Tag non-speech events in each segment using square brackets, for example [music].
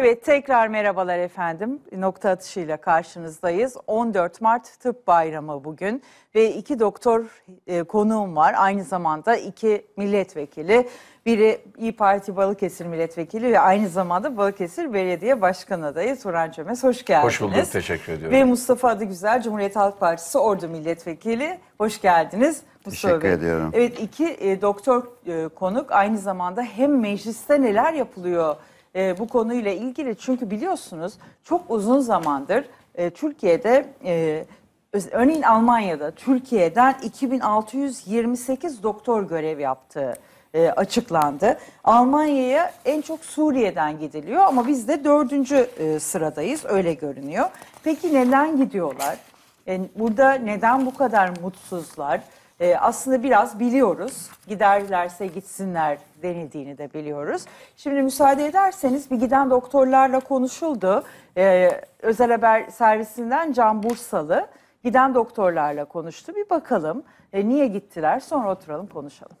Evet tekrar merhabalar efendim. Nokta atışıyla karşınızdayız. 14 Mart Tıp Bayramı bugün ve iki doktor e, konuğum var. Aynı zamanda iki milletvekili. Biri İyi Parti Balıkesir milletvekili ve aynı zamanda Balıkesir Belediye Başkanı adayı Turan Çömez. Hoş geldiniz. Hoş bulduk. Teşekkür ediyorum. Ve Mustafa adı güzel Cumhuriyet Halk Partisi Ordu milletvekili. Hoş geldiniz. Mustafa Teşekkür Bey. ediyorum. Evet iki e, doktor e, konuk aynı zamanda hem mecliste neler yapılıyor e, bu konuyla ilgili. Çünkü biliyorsunuz çok uzun zamandır e, Türkiye'de e, örneğin Almanya'da Türkiye'den 2628 doktor görev yaptığı e, açıklandı. Almanya'ya en çok Suriye'den gidiliyor ama biz de dördüncü e, sıradayız öyle görünüyor. Peki neden gidiyorlar? E, burada neden bu kadar mutsuzlar? E, aslında biraz biliyoruz giderlerse gitsinler denildiğini de biliyoruz. Şimdi müsaade ederseniz bir giden doktorlarla konuşuldu. Ee, özel haber servisinden Can Bursalı giden doktorlarla konuştu. Bir bakalım e, niye gittiler sonra oturalım konuşalım.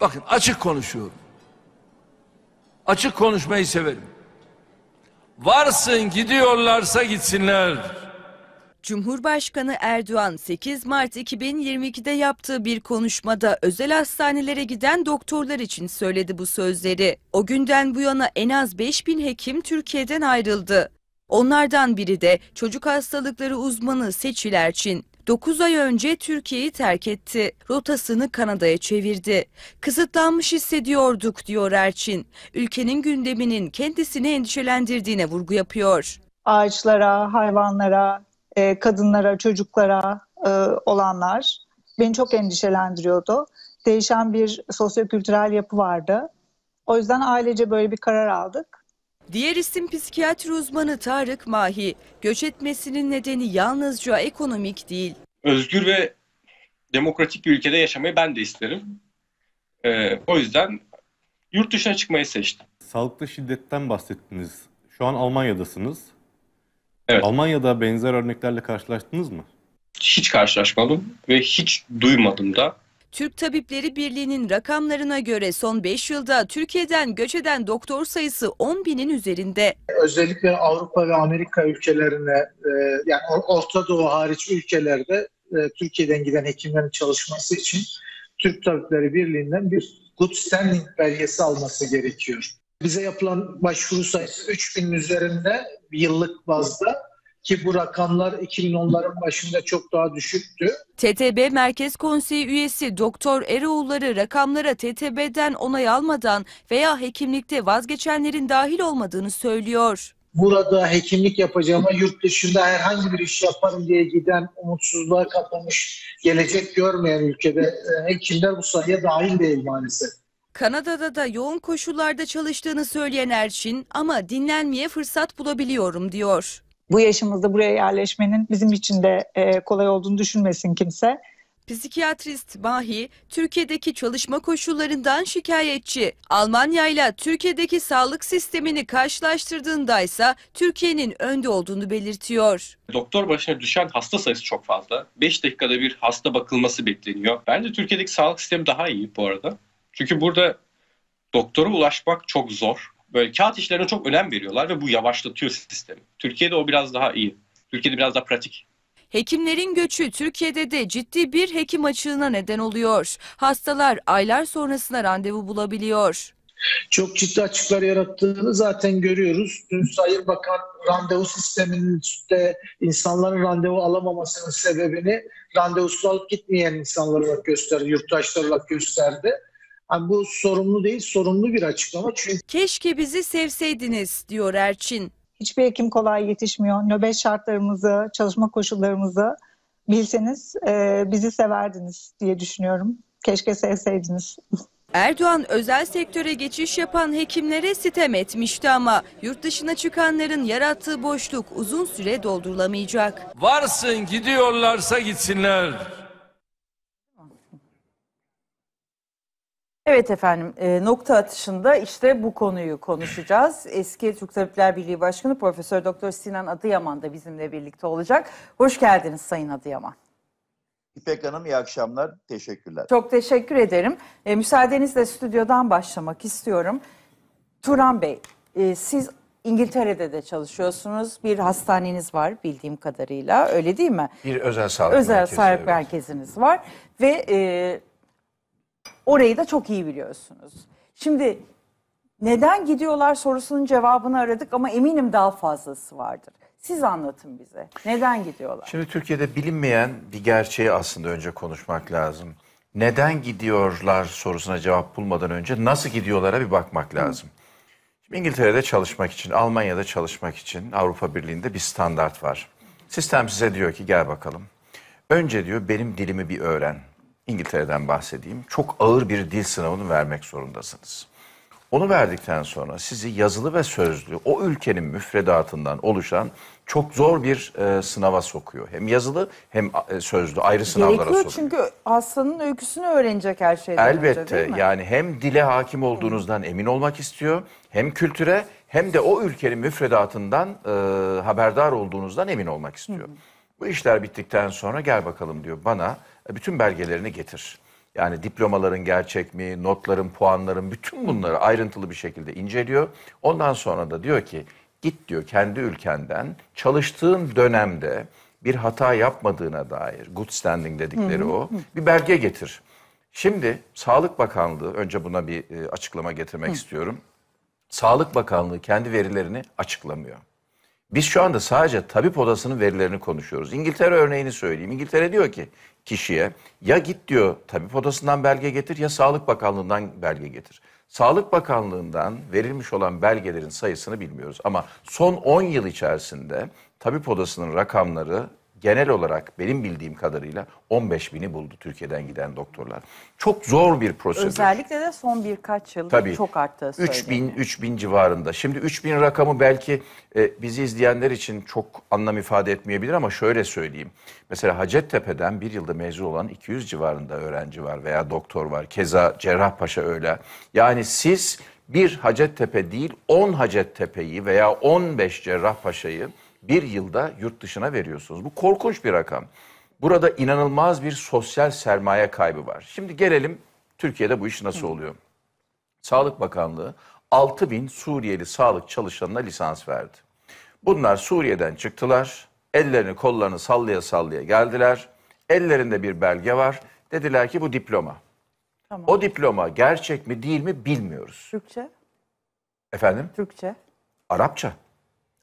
Bakın açık konuşuyorum. Açık konuşmayı severim. Varsın gidiyorlarsa gitsinler. Cumhurbaşkanı Erdoğan 8 Mart 2022'de yaptığı bir konuşmada özel hastanelere giden doktorlar için söyledi bu sözleri. O günden bu yana en az 5000 hekim Türkiye'den ayrıldı. Onlardan biri de çocuk hastalıkları uzmanı Seçil Erçin. 9 ay önce Türkiye'yi terk etti. Rotasını Kanada'ya çevirdi. Kısıtlanmış hissediyorduk diyor Erçin. Ülkenin gündeminin kendisini endişelendirdiğine vurgu yapıyor. Ağaçlara, hayvanlara, e, kadınlara, çocuklara e, olanlar beni çok endişelendiriyordu. Değişen bir sosyokültürel yapı vardı. O yüzden ailece böyle bir karar aldık. Diğer isim psikiyatri uzmanı Tarık Mahi. Göç etmesinin nedeni yalnızca ekonomik değil. Özgür ve demokratik bir ülkede yaşamayı ben de isterim. Ee, o yüzden yurt dışına çıkmayı seçtim. Sağlıklı şiddetten bahsettiniz. Şu an Almanya'dasınız. Evet. Almanya'da benzer örneklerle karşılaştınız mı? Hiç karşılaşmadım ve hiç duymadım da. Türk Tabipleri Birliği'nin rakamlarına göre son 5 yılda Türkiye'den göç eden doktor sayısı 10 binin üzerinde. Özellikle Avrupa ve Amerika ülkelerine e, yani Orta Doğu hariç ülkelerde e, Türkiye'den giden hekimlerin çalışması için Türk Tabipleri Birliği'nden bir good standing belgesi alması gerekiyor. Bize yapılan başvuru sayısı 3000'in üzerinde yıllık bazda ki bu rakamlar 2010'ların başında çok daha düşüktü. TTB Merkez Konseyi üyesi Doktor Eroğulları rakamlara TTB'den onay almadan veya hekimlikte vazgeçenlerin dahil olmadığını söylüyor. Burada hekimlik yapacağıma yurt dışında herhangi bir iş yaparım diye giden umutsuzluğa kapılmış, gelecek görmeyen ülkede e, hekimler bu sayıya dahil değil maalesef. Kanada'da da yoğun koşullarda çalıştığını söyleyen Erçin ama dinlenmeye fırsat bulabiliyorum diyor. Bu yaşımızda buraya yerleşmenin bizim için de e, kolay olduğunu düşünmesin kimse. Psikiyatrist Mahi, Türkiye'deki çalışma koşullarından şikayetçi. Almanya ile Türkiye'deki sağlık sistemini karşılaştırdığında ise Türkiye'nin önde olduğunu belirtiyor. Doktor başına düşen hasta sayısı çok fazla. 5 dakikada bir hasta bakılması bekleniyor. Bence Türkiye'deki sağlık sistemi daha iyi bu arada. Çünkü burada doktora ulaşmak çok zor. Böyle kağıt işlerine çok önem veriyorlar ve bu yavaşlatıyor sistemi. Türkiye'de o biraz daha iyi. Türkiye'de biraz daha pratik. Hekimlerin göçü Türkiye'de de ciddi bir hekim açığına neden oluyor. Hastalar aylar sonrasında randevu bulabiliyor. Çok ciddi açıklar yarattığını zaten görüyoruz. Dün Sayın Bakan randevu sisteminin üstte insanların randevu alamamasının sebebini randevusunu alıp gitmeyen insanlar olarak gösterdi, yurttaşlar olarak gösterdi. Yani bu sorumlu değil, sorumlu bir açıklama. Çünkü Keşke bizi sevseydiniz diyor Erçin. Hiçbir hekim kolay yetişmiyor. Nöbet şartlarımızı, çalışma koşullarımızı bilseniz e, bizi severdiniz diye düşünüyorum. Keşke sevseydiniz. Erdoğan özel sektöre geçiş yapan hekimlere sitem etmişti ama yurt dışına çıkanların yarattığı boşluk uzun süre doldurulamayacak. Varsın gidiyorlarsa gitsinler. Evet efendim e, nokta atışında işte bu konuyu konuşacağız. Eski Türk Tabipler Birliği Başkanı Profesör Doktor Sinan Adıyaman da bizimle birlikte olacak. Hoş geldiniz Sayın Adıyaman. İpek Hanım iyi akşamlar. Teşekkürler. Çok teşekkür ederim. E, müsaadenizle stüdyodan başlamak istiyorum. Turan Bey e, siz İngiltere'de de çalışıyorsunuz. Bir hastaneniz var bildiğim kadarıyla öyle değil mi? Bir özel sağlık özel merkezi. Özel sağlık evet. merkeziniz var ve... E, Orayı da çok iyi biliyorsunuz. Şimdi neden gidiyorlar sorusunun cevabını aradık ama eminim daha fazlası vardır. Siz anlatın bize. Neden gidiyorlar? Şimdi Türkiye'de bilinmeyen bir gerçeği aslında önce konuşmak lazım. Neden gidiyorlar sorusuna cevap bulmadan önce nasıl gidiyorlara bir bakmak lazım. Şimdi İngiltere'de çalışmak için, Almanya'da çalışmak için Avrupa Birliği'nde bir standart var. Sistem size diyor ki gel bakalım. Önce diyor benim dilimi bir öğren. İngiltere'den bahsedeyim. Çok ağır bir dil sınavını vermek zorundasınız. Onu verdikten sonra sizi yazılı ve sözlü o ülkenin müfredatından oluşan çok zor bir e, sınava sokuyor. Hem yazılı hem e, sözlü ayrı sınavlara Gerekiyor sokuyor. çünkü aslanın öyküsünü öğrenecek her şeyden Elbette, önce değil mi? yani hem dile hakim olduğunuzdan emin olmak istiyor hem kültüre hem de o ülkenin müfredatından e, haberdar olduğunuzdan emin olmak istiyor. Hı hı. Bu işler bittikten sonra gel bakalım diyor bana e, bütün belgelerini getir. Yani diplomaların gerçek mi, notların, puanların bütün bunları ayrıntılı bir şekilde inceliyor. Ondan sonra da diyor ki git diyor kendi ülkenden çalıştığın dönemde bir hata yapmadığına dair good standing dedikleri o bir belge getir. Şimdi Sağlık Bakanlığı önce buna bir e, açıklama getirmek istiyorum. Sağlık Bakanlığı kendi verilerini açıklamıyor. Biz şu anda sadece tabip odasının verilerini konuşuyoruz. İngiltere örneğini söyleyeyim. İngiltere diyor ki kişiye ya git diyor tabip odasından belge getir ya Sağlık Bakanlığı'ndan belge getir. Sağlık Bakanlığı'ndan verilmiş olan belgelerin sayısını bilmiyoruz ama son 10 yıl içerisinde tabip odasının rakamları genel olarak benim bildiğim kadarıyla 15 bini buldu Türkiye'den giden doktorlar. Çok zor bir prosedür. Özellikle de son birkaç yıl Tabii, çok arttı. 3 bin, 3 bin civarında. Şimdi 3 bin rakamı belki e, bizi izleyenler için çok anlam ifade etmeyebilir ama şöyle söyleyeyim. Mesela Hacettepe'den bir yılda mezun olan 200 civarında öğrenci var veya doktor var. Keza Cerrahpaşa öyle. Yani siz bir Hacettepe değil 10 Hacettepe'yi veya 15 Cerrahpaşa'yı bir yılda yurt dışına veriyorsunuz. Bu korkunç bir rakam. Burada inanılmaz bir sosyal sermaye kaybı var. Şimdi gelelim Türkiye'de bu iş nasıl oluyor? Sağlık Bakanlığı 6 bin Suriyeli sağlık çalışanına lisans verdi. Bunlar Suriye'den çıktılar, ellerini kollarını sallaya sallaya geldiler. Ellerinde bir belge var. Dediler ki bu diploma. Tamam. O diploma gerçek mi değil mi bilmiyoruz. Türkçe? Efendim? Türkçe. Arapça.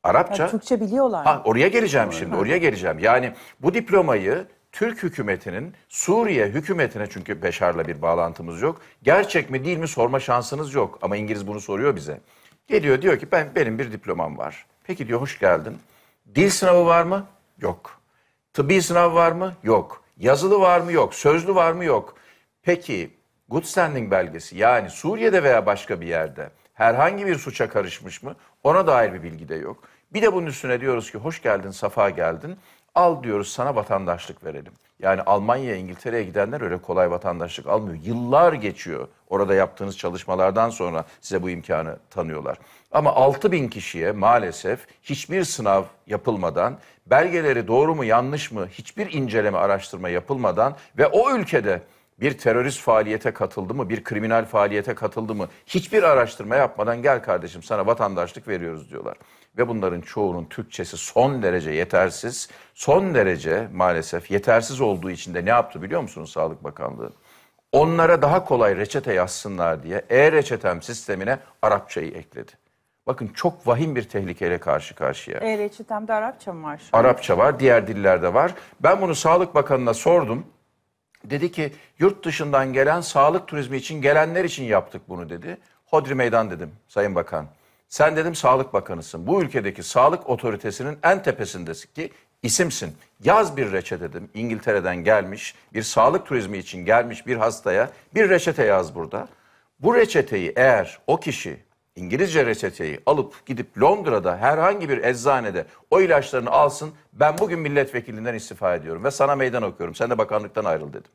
Arapça. Ya, Türkçe biliyorlar. Ha, oraya geleceğim şimdi, oraya geleceğim. Yani bu diplomayı Türk hükümetinin Suriye hükümetine çünkü Beşar'la bir bağlantımız yok. Gerçek mi değil mi sorma şansınız yok ama İngiliz bunu soruyor bize. Geliyor diyor ki ben benim bir diplomam var. Peki diyor hoş geldin. Dil sınavı var mı? Yok. Tıbbi sınav var mı? Yok. Yazılı var mı? Yok. Sözlü var mı? Yok. Peki good standing belgesi yani Suriye'de veya başka bir yerde herhangi bir suça karışmış mı? Ona dair bir bilgi de yok. Bir de bunun üstüne diyoruz ki hoş geldin, safa geldin. Al diyoruz sana vatandaşlık verelim. Yani Almanya'ya, İngiltere'ye gidenler öyle kolay vatandaşlık almıyor. Yıllar geçiyor orada yaptığınız çalışmalardan sonra size bu imkanı tanıyorlar. Ama 6 bin kişiye maalesef hiçbir sınav yapılmadan, belgeleri doğru mu yanlış mı hiçbir inceleme araştırma yapılmadan ve o ülkede bir terörist faaliyete katıldı mı, bir kriminal faaliyete katıldı mı? Hiçbir araştırma yapmadan gel kardeşim sana vatandaşlık veriyoruz diyorlar. Ve bunların çoğunun Türkçesi son derece yetersiz, son derece maalesef yetersiz olduğu için de ne yaptı biliyor musunuz Sağlık Bakanlığı? Onlara daha kolay reçete yazsınlar diye e-reçetem sistemine Arapçayı ekledi. Bakın çok vahim bir tehlikeyle karşı karşıya. E-reçetemde Arapça mı var şu Arapça var, diğer dillerde var. Ben bunu Sağlık Bakanı'na sordum. Dedi ki yurt dışından gelen sağlık turizmi için gelenler için yaptık bunu dedi. Hodri meydan dedim Sayın Bakan. Sen dedim sağlık bakanısın. Bu ülkedeki sağlık otoritesinin en tepesindesin ki isimsin. Yaz bir reçete dedim. İngiltere'den gelmiş bir sağlık turizmi için gelmiş bir hastaya bir reçete yaz burada. Bu reçeteyi eğer o kişi İngilizce reçeteyi alıp gidip Londra'da herhangi bir eczanede o ilaçlarını alsın. Ben bugün milletvekilinden istifa ediyorum ve sana meydan okuyorum. Sen de bakanlıktan ayrıl dedim.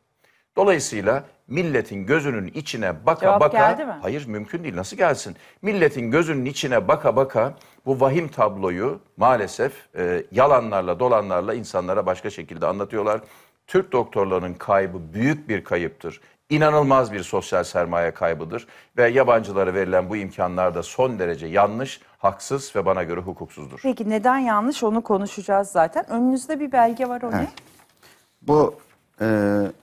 Dolayısıyla milletin gözünün içine baka Cevap baka geldi mi? hayır mümkün değil nasıl gelsin? Milletin gözünün içine baka baka bu vahim tabloyu maalesef e, yalanlarla dolanlarla insanlara başka şekilde anlatıyorlar. Türk doktorlarının kaybı büyük bir kayıptır inanılmaz bir sosyal sermaye kaybıdır ve yabancılara verilen bu imkanlar da son derece yanlış, haksız ve bana göre hukuksuzdur. Peki neden yanlış onu konuşacağız zaten. Önünüzde bir belge var o ne? Bu e,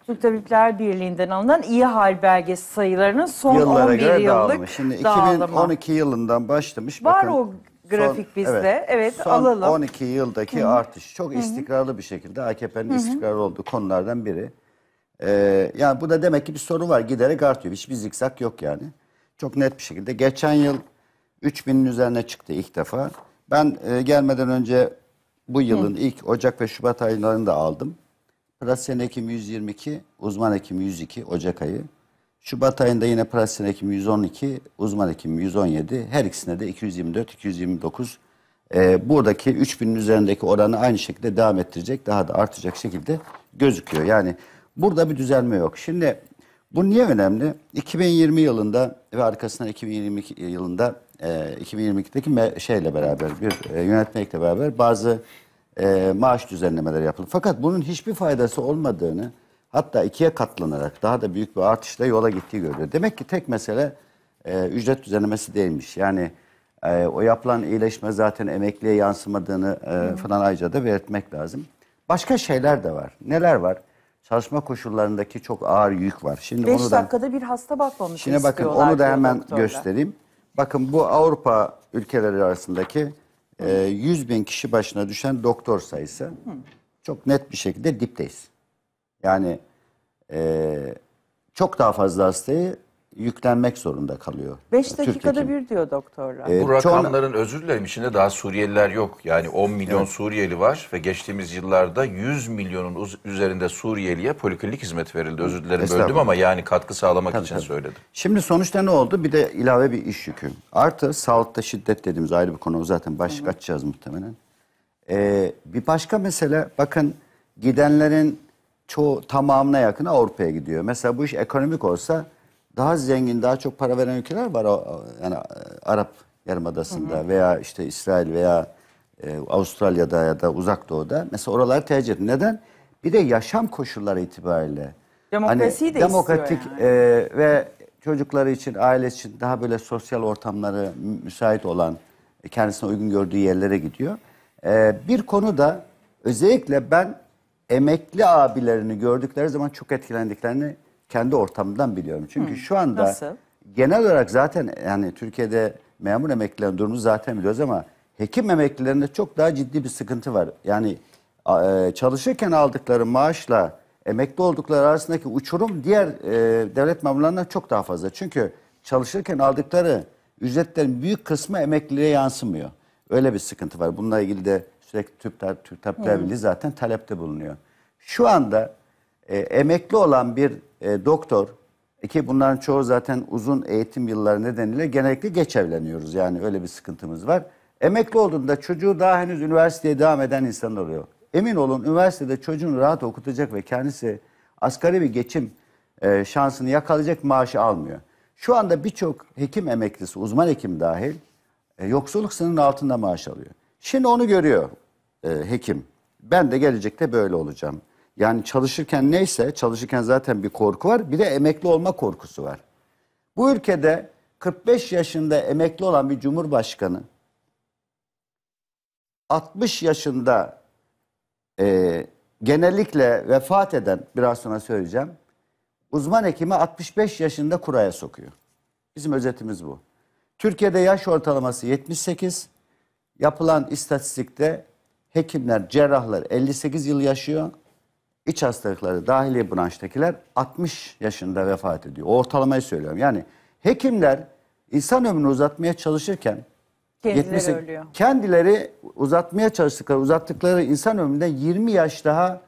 Türk Tabipler Birliği'nden alınan iyi hal belgesi sayılarının son 11 göre yıllık dağılmış. Şimdi dağılımı. 2012 yılından başlamış. Var Bakın, o grafik son, bizde. Evet, evet son alalım. 12 yıldaki Hı -hı. artış çok Hı -hı. istikrarlı bir şekilde AKP'nin istikrarlı olduğu konulardan biri. Ee, yani bu da demek ki bir sorun var. Giderek artıyor. Hiçbir zikzak yok yani. Çok net bir şekilde. Geçen yıl 3000'in üzerine çıktı ilk defa. Ben e, gelmeden önce bu yılın Hı. ilk Ocak ve Şubat aylarını da aldım. Prasyen hekimi 122, uzman ekim 102 Ocak ayı. Şubat ayında yine prasyen hekimi 112, uzman ekim 117. Her ikisinde de 224, 229. E, buradaki 3000'in üzerindeki oranı aynı şekilde devam ettirecek. Daha da artacak şekilde gözüküyor. Yani Burada bir düzelme yok. Şimdi bu niye önemli? 2020 yılında ve arkasından 2022 yılında e, 2022'deki şeyle beraber bir e, yönetmekle beraber bazı e, maaş düzenlemeleri yapıldı. Fakat bunun hiçbir faydası olmadığını hatta ikiye katlanarak daha da büyük bir artışla yola gittiği görülüyor. Demek ki tek mesele e, ücret düzenlemesi değilmiş. Yani e, o yapılan iyileşme zaten emekliye yansımadığını e, falan ayrıca da belirtmek lazım. Başka şeyler de var. Neler var? çalışma koşullarındaki çok ağır yük var. Şimdi 5 onu da, dakikada bir hasta bakmamış Şimdi bakın onu da hemen doktorla. göstereyim. Bakın bu Avrupa ülkeleri arasındaki e, 100 bin kişi başına düşen doktor sayısı Hı. çok net bir şekilde dipteyiz. Yani e, çok daha fazla hastayı yüklenmek zorunda kalıyor. 5 dakikada bir diyor doktorlar. Ee, Bu rakamların çoğun... özür dilerim içinde daha Suriyeliler yok. Yani 10 milyon evet. Suriyeli var ve geçtiğimiz yıllarda 100 milyonun üzerinde Suriyeli'ye poliklinik hizmet verildi. Özür dilerim böldüm ama yani katkı sağlamak tabii, için tabii. söyledim. Şimdi sonuçta ne oldu? Bir de ilave bir iş yükü. Artı sağlıkta şiddet dediğimiz ayrı bir konu. Zaten başlık Hı -hı. açacağız muhtemelen. Ee, bir başka mesele bakın gidenlerin çoğu tamamına yakını Avrupa'ya gidiyor. Mesela bu iş ekonomik olsa daha zengin, daha çok para veren ülkeler var. Yani e, Arap Yarımadası'nda hı hı. veya işte İsrail veya e, Avustralya'da ya da Uzak Doğu'da. Mesela oralar tercih ediyor. Neden? Bir de yaşam koşulları itibariyle. Demokrasiyi hani, de Demokratik yani. e, ve çocukları için, aile için daha böyle sosyal ortamları müsait olan, kendisine uygun gördüğü yerlere gidiyor. E, bir konu da özellikle ben emekli abilerini gördükleri zaman çok etkilendiklerini kendi ortamından biliyorum. Çünkü Hı. şu anda Nasıl? genel olarak zaten yani Türkiye'de memur emeklilerin durumu zaten biliyoruz ama hekim emeklilerinde çok daha ciddi bir sıkıntı var. Yani e, çalışırken aldıkları maaşla emekli oldukları arasındaki uçurum diğer e, devlet memurlarına çok daha fazla. Çünkü çalışırken aldıkları ücretlerin büyük kısmı emekliliğe yansımıyor. Öyle bir sıkıntı var. Bununla ilgili de sürekli TÜPTAP, TÜPTAP Birliği zaten talepte bulunuyor. Şu anda e, emekli olan bir e, doktor e, ki bunların çoğu zaten uzun eğitim yılları nedeniyle genellikle geç evleniyoruz. Yani öyle bir sıkıntımız var. Emekli olduğunda çocuğu daha henüz üniversiteye devam eden insan oluyor. Emin olun üniversitede çocuğunu rahat okutacak ve kendisi asgari bir geçim e, şansını yakalayacak maaşı almıyor. Şu anda birçok hekim emeklisi, uzman hekim dahil e, yoksulluk sınırının altında maaş alıyor. Şimdi onu görüyor e, hekim. Ben de gelecekte böyle olacağım. Yani çalışırken neyse çalışırken zaten bir korku var. Bir de emekli olma korkusu var. Bu ülkede 45 yaşında emekli olan bir cumhurbaşkanı 60 yaşında e, genellikle vefat eden biraz sonra söyleyeceğim uzman hekimi 65 yaşında kuraya sokuyor. Bizim özetimiz bu. Türkiye'de yaş ortalaması 78. Yapılan istatistikte hekimler, cerrahlar 58 yıl yaşıyor iç hastalıkları dahiliye branştakiler 60 yaşında vefat ediyor. Ortalamayı söylüyorum. Yani hekimler insan ömrünü uzatmaya çalışırken kendileri 70, ölüyor. Kendileri uzatmaya çalıştıkları, uzattıkları insan ömründe 20 yaş daha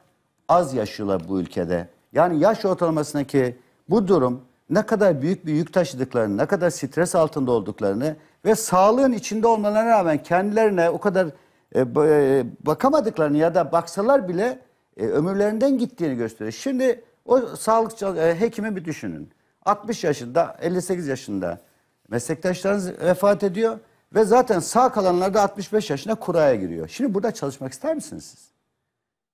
az yaşıyorlar bu ülkede. Yani yaş ortalamasındaki bu durum ne kadar büyük bir yük taşıdıklarını, ne kadar stres altında olduklarını ve sağlığın içinde olmalarına rağmen kendilerine o kadar e, e bakamadıklarını ya da baksalar bile e, ömürlerinden gittiğini gösteriyor. Şimdi o sağlık e, hekimi bir düşünün. 60 yaşında, 58 yaşında meslektaşlarınız vefat ediyor ve zaten sağ kalanlar da 65 yaşına kuraya giriyor. Şimdi burada çalışmak ister misiniz siz?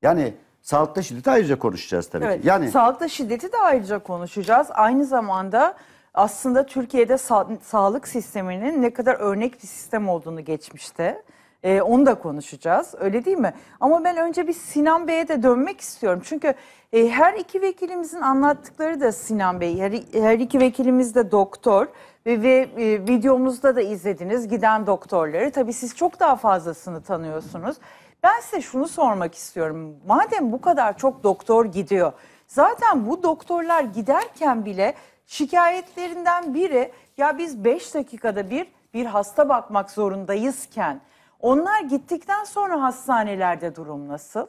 Yani sağlıkta şiddeti ayrıca konuşacağız tabii evet, ki. Yani sağlıkta şiddeti de ayrıca konuşacağız. Aynı zamanda aslında Türkiye'de sa sağlık sisteminin ne kadar örnek bir sistem olduğunu geçmişte e, onu da konuşacağız. Öyle değil mi? Ama ben önce bir Sinan Bey'e de dönmek istiyorum. Çünkü e, her iki vekilimizin anlattıkları da Sinan Bey. Her, her iki vekilimiz de doktor ve, ve e, videomuzda da izlediniz giden doktorları. Tabii siz çok daha fazlasını tanıyorsunuz. Ben size şunu sormak istiyorum. Madem bu kadar çok doktor gidiyor. Zaten bu doktorlar giderken bile şikayetlerinden biri ya biz 5 dakikada bir bir hasta bakmak zorundayızken onlar gittikten sonra hastanelerde durum nasıl?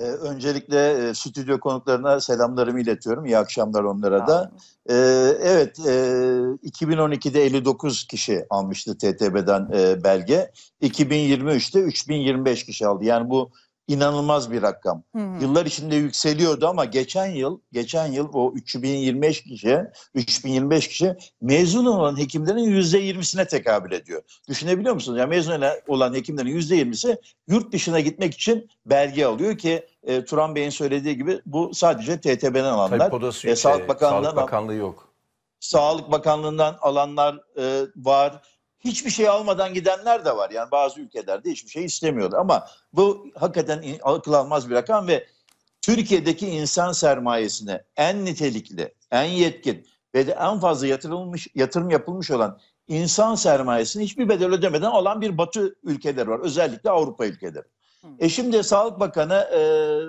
Ee, öncelikle e, stüdyo konuklarına selamlarımı iletiyorum. İyi akşamlar onlara da. Ee, evet, e, 2012'de 59 kişi almıştı TTB'den e, belge. 2023'te 3025 kişi aldı. Yani bu inanılmaz bir rakam. Hı hı. Yıllar içinde yükseliyordu ama geçen yıl geçen yıl o 3025 kişi 3025 kişi mezun olan hekimlerin %20'sine tekabül ediyor. Düşünebiliyor musunuz? Ya yani mezun olan hekimlerin %20'si yurt dışına gitmek için belge alıyor ki e, Turan Bey'in söylediği gibi bu sadece TTB'den alanlar. Tabii, e, Sağlık Bakanlığı'ndan Sağlık Bakanlığı yok. Sağlık Bakanlığı'ndan alanlar e, var hiçbir şey almadan gidenler de var. Yani bazı ülkelerde hiçbir şey istemiyorlar. Ama bu hakikaten akıl almaz bir rakam ve Türkiye'deki insan sermayesine en nitelikli, en yetkin ve de en fazla yatırılmış, yatırım yapılmış olan insan sermayesini hiçbir bedel ödemeden alan bir batı ülkeleri var. Özellikle Avrupa ülkeleri. E şimdi Sağlık Bakanı e,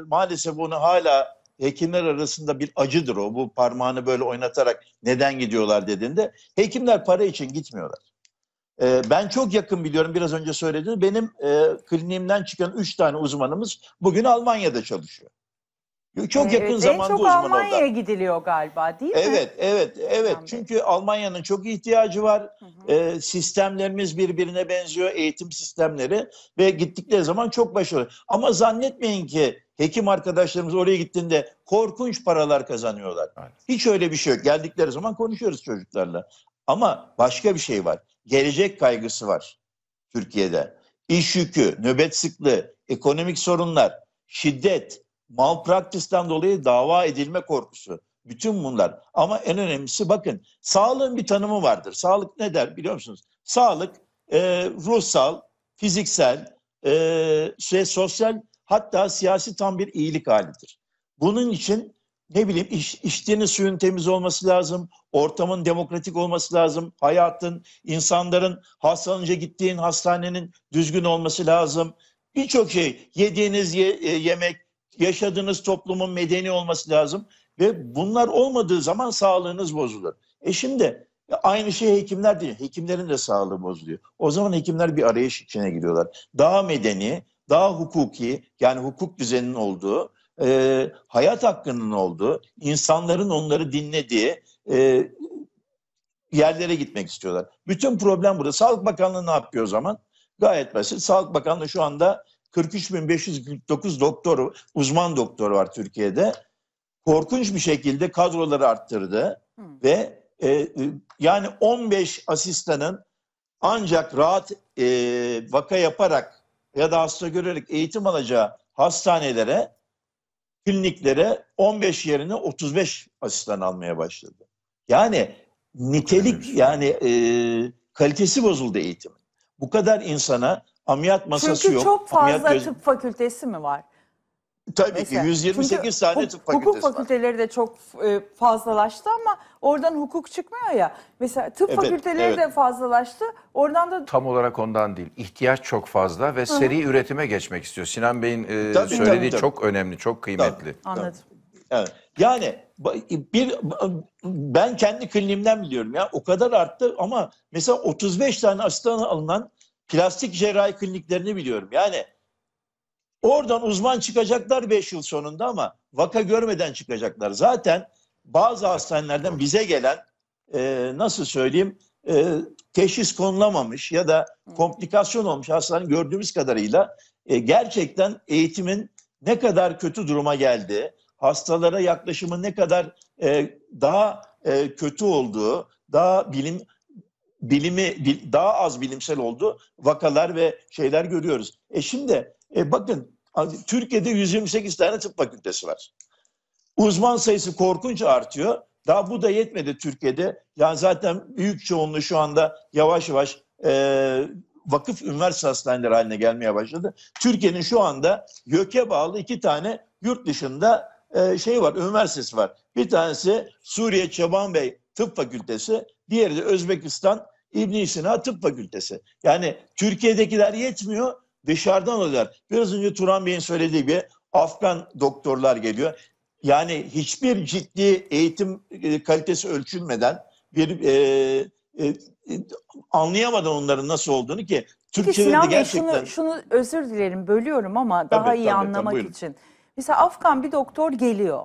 maalesef bunu hala hekimler arasında bir acıdır o. Bu parmağını böyle oynatarak neden gidiyorlar dediğinde hekimler para için gitmiyorlar. Ee, ben çok yakın biliyorum biraz önce söylediğim Benim e, kliniğimden çıkan üç tane uzmanımız bugün Almanya'da çalışıyor. Çok ee, yakın en zamanda çok uzman Almanya'ya orada. gidiliyor galiba değil evet, mi? Evet, evet, evet. Çünkü Almanya'nın çok ihtiyacı var. Hı hı. E, sistemlerimiz birbirine benziyor, eğitim sistemleri ve gittikleri zaman çok başarılı. Ama zannetmeyin ki hekim arkadaşlarımız oraya gittiğinde korkunç paralar kazanıyorlar. Aynen. Hiç öyle bir şey yok. Geldikleri zaman konuşuyoruz çocuklarla. Ama başka bir şey var gelecek kaygısı var Türkiye'de. İş yükü, nöbet sıklığı, ekonomik sorunlar, şiddet, mal malpraktisten dolayı dava edilme korkusu. Bütün bunlar. Ama en önemlisi bakın sağlığın bir tanımı vardır. Sağlık ne der biliyor musunuz? Sağlık e, ruhsal, fiziksel, e, şey, sosyal hatta siyasi tam bir iyilik halidir. Bunun için ne bileyim iş, içtiğiniz suyun temiz olması lazım, ortamın demokratik olması lazım, hayatın, insanların hastalanınca gittiğin hastanenin düzgün olması lazım. Birçok şey, yediğiniz ye, e, yemek, yaşadığınız toplumun medeni olması lazım ve bunlar olmadığı zaman sağlığınız bozulur. E şimdi e, aynı şey hekimler değil, hekimlerin de sağlığı bozuluyor. O zaman hekimler bir arayış içine giriyorlar. Daha medeni, daha hukuki yani hukuk düzeninin olduğu e, hayat hakkının olduğu, insanların onları dinlediği e, yerlere gitmek istiyorlar. Bütün problem burada. Sağlık Bakanlığı ne yapıyor o zaman? Gayet basit. Sağlık Bakanlığı şu anda 43.549 doktor, uzman doktor var Türkiye'de. Korkunç bir şekilde kadroları arttırdı Hı. ve e, e yani 15 asistanın ancak rahat e, vaka yaparak ya da hasta görerek eğitim alacağı hastanelere kliniklere 15 yerine 35 asistan almaya başladı. Yani nitelik şey. yani e, kalitesi bozuldu eğitimin. Bu kadar insana ameliyat masası Çünkü yok. Çünkü çok fazla tıp fakültesi mi var? Tabii Mesela. ki 128 tane tıp fakültesi Hukuk fakülteleri de çok e, fazlalaştı ama oradan hukuk çıkmıyor ya. Mesela tıp evet, fakülteleri evet. de fazlalaştı. Oradan da... Tam olarak ondan değil. İhtiyaç çok fazla ve Hı -hı. seri üretime geçmek istiyor. Sinan Bey'in e, tabii, söylediği tabii, tabii. çok önemli, çok kıymetli. Tabii, Anladım. Evet. Yani bir ben kendi kliniğimden biliyorum ya o kadar arttı ama mesela 35 tane hasta alınan plastik cerrahi kliniklerini biliyorum. Yani Oradan uzman çıkacaklar 5 yıl sonunda ama vaka görmeden çıkacaklar. Zaten bazı hastanelerden bize gelen e, nasıl söyleyeyim e, teşhis konulamamış ya da komplikasyon olmuş hastanın gördüğümüz kadarıyla e, gerçekten eğitimin ne kadar kötü duruma geldiği, hastalara yaklaşımın ne kadar e, daha e, kötü olduğu, daha bilim bilimi daha az bilimsel olduğu vakalar ve şeyler görüyoruz. E şimdi e bakın Türkiye'de 128 tane tıp fakültesi var. Uzman sayısı korkunca artıyor. Daha bu da yetmedi Türkiye'de. Yani zaten büyük çoğunluğu şu anda yavaş yavaş e, vakıf üniversite hastaneleri haline gelmeye başladı. Türkiye'nin şu anda YÖK'e bağlı iki tane yurt dışında e, şey var, üniversitesi var. Bir tanesi Suriye Çaban Bey Tıp Fakültesi, diğeri de Özbekistan İbn Sina Tıp Fakültesi. Yani Türkiye'dekiler yetmiyor dışarıdan alıyorlar. Biraz önce Turan Bey'in söylediği gibi Afgan doktorlar geliyor. Yani hiçbir ciddi eğitim e, kalitesi ölçülmeden bir e, e, anlayamadan onların nasıl olduğunu ki Türkiye'de de gerçekten... Bey şunu, şunu özür dilerim bölüyorum ama tabii, daha iyi tabii, anlamak tabii, için. Mesela Afgan bir doktor geliyor.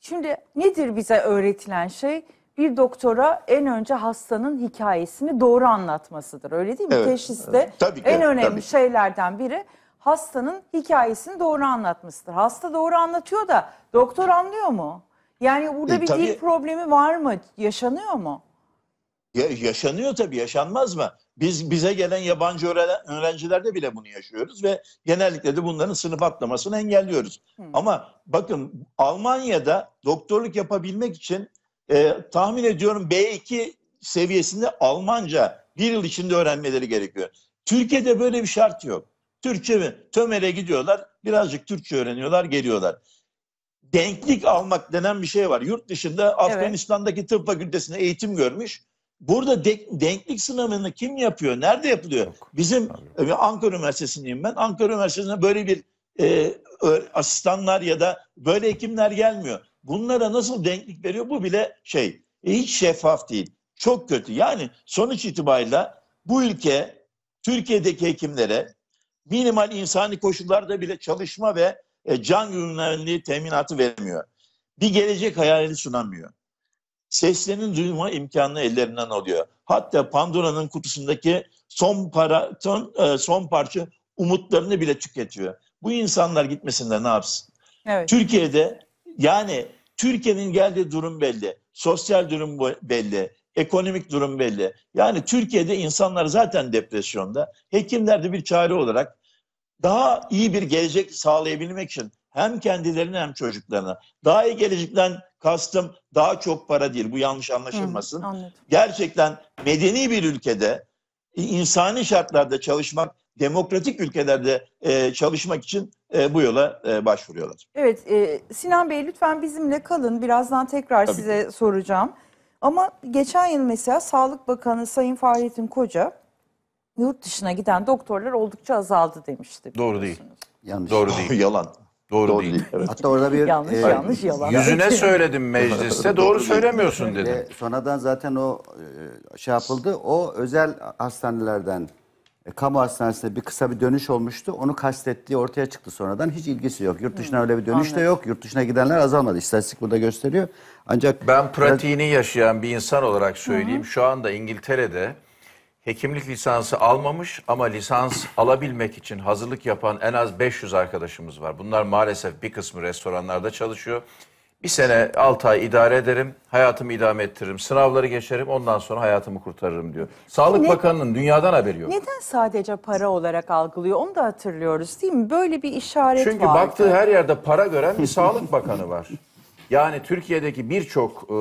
Şimdi nedir bize öğretilen şey? bir doktora en önce hastanın hikayesini doğru anlatmasıdır. Öyle değil mi? Evet. Teşhiste tabii ki, en önemli tabii. şeylerden biri hastanın hikayesini doğru anlatmasıdır. Hasta doğru anlatıyor da doktor anlıyor mu? Yani burada e, bir tabii, dil problemi var mı? Yaşanıyor mu? Ya, yaşanıyor tabii yaşanmaz mı? Biz bize gelen yabancı öğrencilerde bile bunu yaşıyoruz ve genellikle de bunların sınıf atlamasını engelliyoruz. Hı. Hmm. Ama bakın Almanya'da doktorluk yapabilmek için e, tahmin ediyorum B2 seviyesinde Almanca bir yıl içinde öğrenmeleri gerekiyor. Türkiye'de böyle bir şart yok. Türkçe mi? Tömer'e gidiyorlar, birazcık Türkçe öğreniyorlar, geliyorlar. Denklik almak denen bir şey var. Yurt dışında Afganistan'daki tıp fakültesinde eğitim görmüş. Burada de, denklik sınavını kim yapıyor? Nerede yapılıyor? Yok, Bizim abi. Ankara Üniversitesi'ndeyim ben. Ankara Üniversitesi'nde böyle bir e, asistanlar ya da böyle hekimler gelmiyor bunlara nasıl denklik veriyor bu bile şey e, hiç şeffaf değil. Çok kötü. Yani sonuç itibariyle bu ülke Türkiye'deki hekimlere minimal insani koşullarda bile çalışma ve e, can güvenliği teminatı vermiyor. Bir gelecek hayali sunamıyor. Seslerinin duyma imkanını ellerinden alıyor. Hatta Pandora'nın kutusundaki son para son, e, son parça umutlarını bile tüketiyor. Bu insanlar gitmesinde ne yapsın? Evet. Türkiye'de yani Türkiye'nin geldiği durum belli. Sosyal durum belli. Ekonomik durum belli. Yani Türkiye'de insanlar zaten depresyonda. Hekimler de bir çare olarak daha iyi bir gelecek sağlayabilmek için hem kendilerine hem çocuklarına. Daha iyi gelecekten kastım daha çok para değil. Bu yanlış anlaşılmasın. Hı, Gerçekten medeni bir ülkede insani şartlarda çalışmak, demokratik ülkelerde e, çalışmak için e, bu yola e, başvuruyorlar. Evet e, Sinan Bey lütfen bizimle kalın. Birazdan tekrar Tabii size ki. soracağım. Ama geçen yıl mesela Sağlık Bakanı Sayın Fahrettin Koca yurt dışına giden doktorlar oldukça azaldı demişti. Doğru değil. Yanlış. Doğru değil. [laughs] Yalan. Doğru, doğru değil. değil. Evet. Hatta orada bir yanlış e, yanlış yalan. Yüzüne söyledim mecliste doğru, doğru söylemiyorsun e, dedi. sonradan zaten o e, şey yapıldı. O özel hastanelerden e, kamu hastanesinde bir kısa bir dönüş olmuştu. Onu kastettiği ortaya çıktı sonradan. Hiç ilgisi yok. Yurt dışına öyle bir dönüş de yok. Yurt dışına gidenler azalmadı. İstatistik burada gösteriyor. Ancak Ben pratiğini yaşayan bir insan olarak söyleyeyim. Şu anda İngiltere'de hekimlik lisansı almamış ama lisans alabilmek için hazırlık yapan en az 500 arkadaşımız var. Bunlar maalesef bir kısmı restoranlarda çalışıyor, bir sene altı ay idare ederim, hayatımı idame ettiririm, sınavları geçerim, ondan sonra hayatımı kurtarırım diyor. Sağlık ne, Bakanı'nın dünyadan haberi yok. Neden sadece para olarak algılıyor onu da hatırlıyoruz değil mi? Böyle bir işaret var. Çünkü vardı. baktığı her yerde para gören bir Sağlık Bakanı var. [laughs] Yani Türkiye'deki birçok e,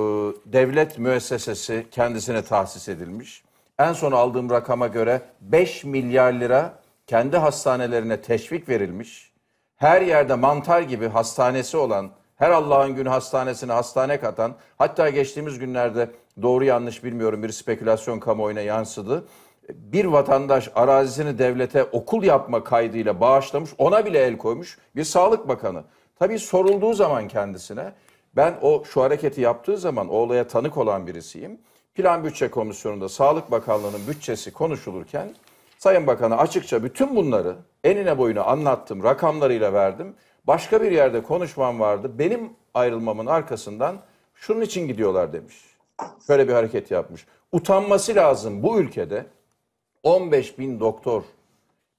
devlet müessesesi kendisine tahsis edilmiş. En son aldığım rakama göre 5 milyar lira kendi hastanelerine teşvik verilmiş. Her yerde mantar gibi hastanesi olan her Allah'ın günü hastanesine hastane katan, hatta geçtiğimiz günlerde doğru yanlış bilmiyorum bir spekülasyon kamuoyuna yansıdı. Bir vatandaş arazisini devlete okul yapma kaydıyla bağışlamış, ona bile el koymuş bir sağlık bakanı. Tabii sorulduğu zaman kendisine ben o şu hareketi yaptığı zaman o olaya tanık olan birisiyim. Plan Bütçe Komisyonu'nda Sağlık Bakanlığı'nın bütçesi konuşulurken Sayın Bakan'a açıkça bütün bunları enine boyuna anlattım, rakamlarıyla verdim başka bir yerde konuşmam vardı. Benim ayrılmamın arkasından şunun için gidiyorlar demiş. Şöyle bir hareket yapmış. Utanması lazım bu ülkede 15 bin doktor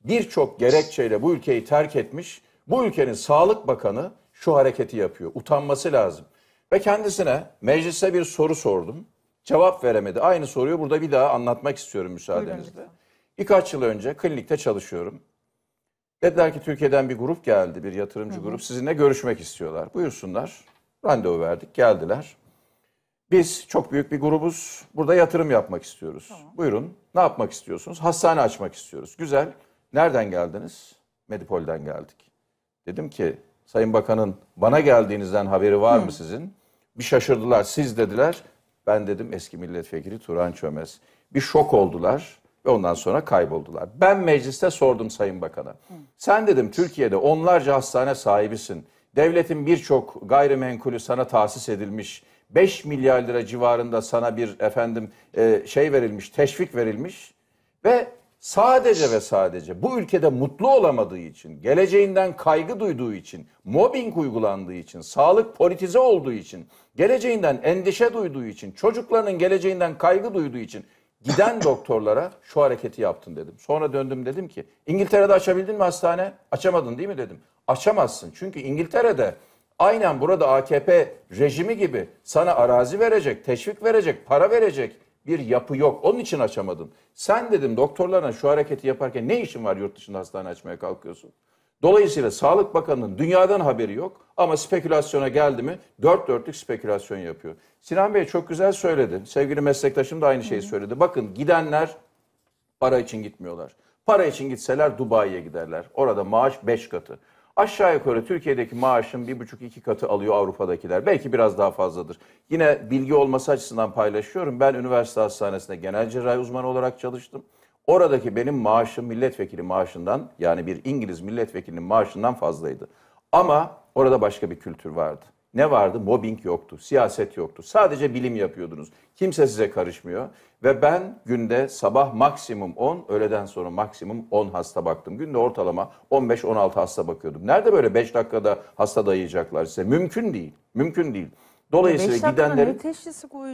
birçok gerekçeyle bu ülkeyi terk etmiş. Bu ülkenin Sağlık Bakanı şu hareketi yapıyor. Utanması lazım. Ve kendisine meclise bir soru sordum. Cevap veremedi. Aynı soruyu burada bir daha anlatmak istiyorum müsaadenizle. Birkaç yıl önce klinikte çalışıyorum. Dediler ki Türkiye'den bir grup geldi, bir yatırımcı hı hı. grup sizinle görüşmek istiyorlar. Buyursunlar. Randevu verdik, geldiler. Biz çok büyük bir grubuz. Burada yatırım yapmak istiyoruz. Tamam. Buyurun. Ne yapmak istiyorsunuz? Hastane açmak istiyoruz. Güzel. Nereden geldiniz? Medipol'den geldik. Dedim ki Sayın Bakan'ın bana geldiğinizden haberi var Hı. mı sizin? Bir şaşırdılar. Siz dediler. Ben dedim eski milletvekili Turan Çömez. Bir şok oldular. Ve ondan sonra kayboldular. Ben mecliste sordum Sayın Bakan'a. Sen dedim Türkiye'de onlarca hastane sahibisin. Devletin birçok gayrimenkulü sana tahsis edilmiş. 5 milyar lira civarında sana bir efendim e, şey verilmiş, teşvik verilmiş. Ve sadece ve sadece bu ülkede mutlu olamadığı için, geleceğinden kaygı duyduğu için, mobbing uygulandığı için, sağlık politize olduğu için, geleceğinden endişe duyduğu için, çocuklarının geleceğinden kaygı duyduğu için Giden [laughs] doktorlara şu hareketi yaptın dedim. Sonra döndüm dedim ki İngiltere'de açabildin mi hastane? Açamadın değil mi dedim. Açamazsın çünkü İngiltere'de aynen burada AKP rejimi gibi sana arazi verecek, teşvik verecek, para verecek bir yapı yok. Onun için açamadın. Sen dedim doktorlarına şu hareketi yaparken ne işin var yurt dışında hastane açmaya kalkıyorsun? Dolayısıyla Sağlık Bakanı'nın dünyadan haberi yok ama spekülasyona geldi mi dört dörtlük spekülasyon yapıyor. Sinan Bey çok güzel söyledi. Sevgili meslektaşım da aynı şeyi söyledi. Bakın gidenler para için gitmiyorlar. Para için gitseler Dubai'ye giderler. Orada maaş beş katı. Aşağı yukarı Türkiye'deki maaşın bir buçuk iki katı alıyor Avrupa'dakiler. Belki biraz daha fazladır. Yine bilgi olması açısından paylaşıyorum. Ben üniversite hastanesinde genel cerrahi uzmanı olarak çalıştım. Oradaki benim maaşım milletvekili maaşından yani bir İngiliz milletvekilinin maaşından fazlaydı. Ama orada başka bir kültür vardı. Ne vardı? Mobbing yoktu, siyaset yoktu. Sadece bilim yapıyordunuz. Kimse size karışmıyor. Ve ben günde sabah maksimum 10, öğleden sonra maksimum 10 hasta baktım. Günde ortalama 15-16 hasta bakıyordum. Nerede böyle 5 dakikada hasta dayayacaklar size? Mümkün değil, mümkün değil. Dolayısıyla gidenlerin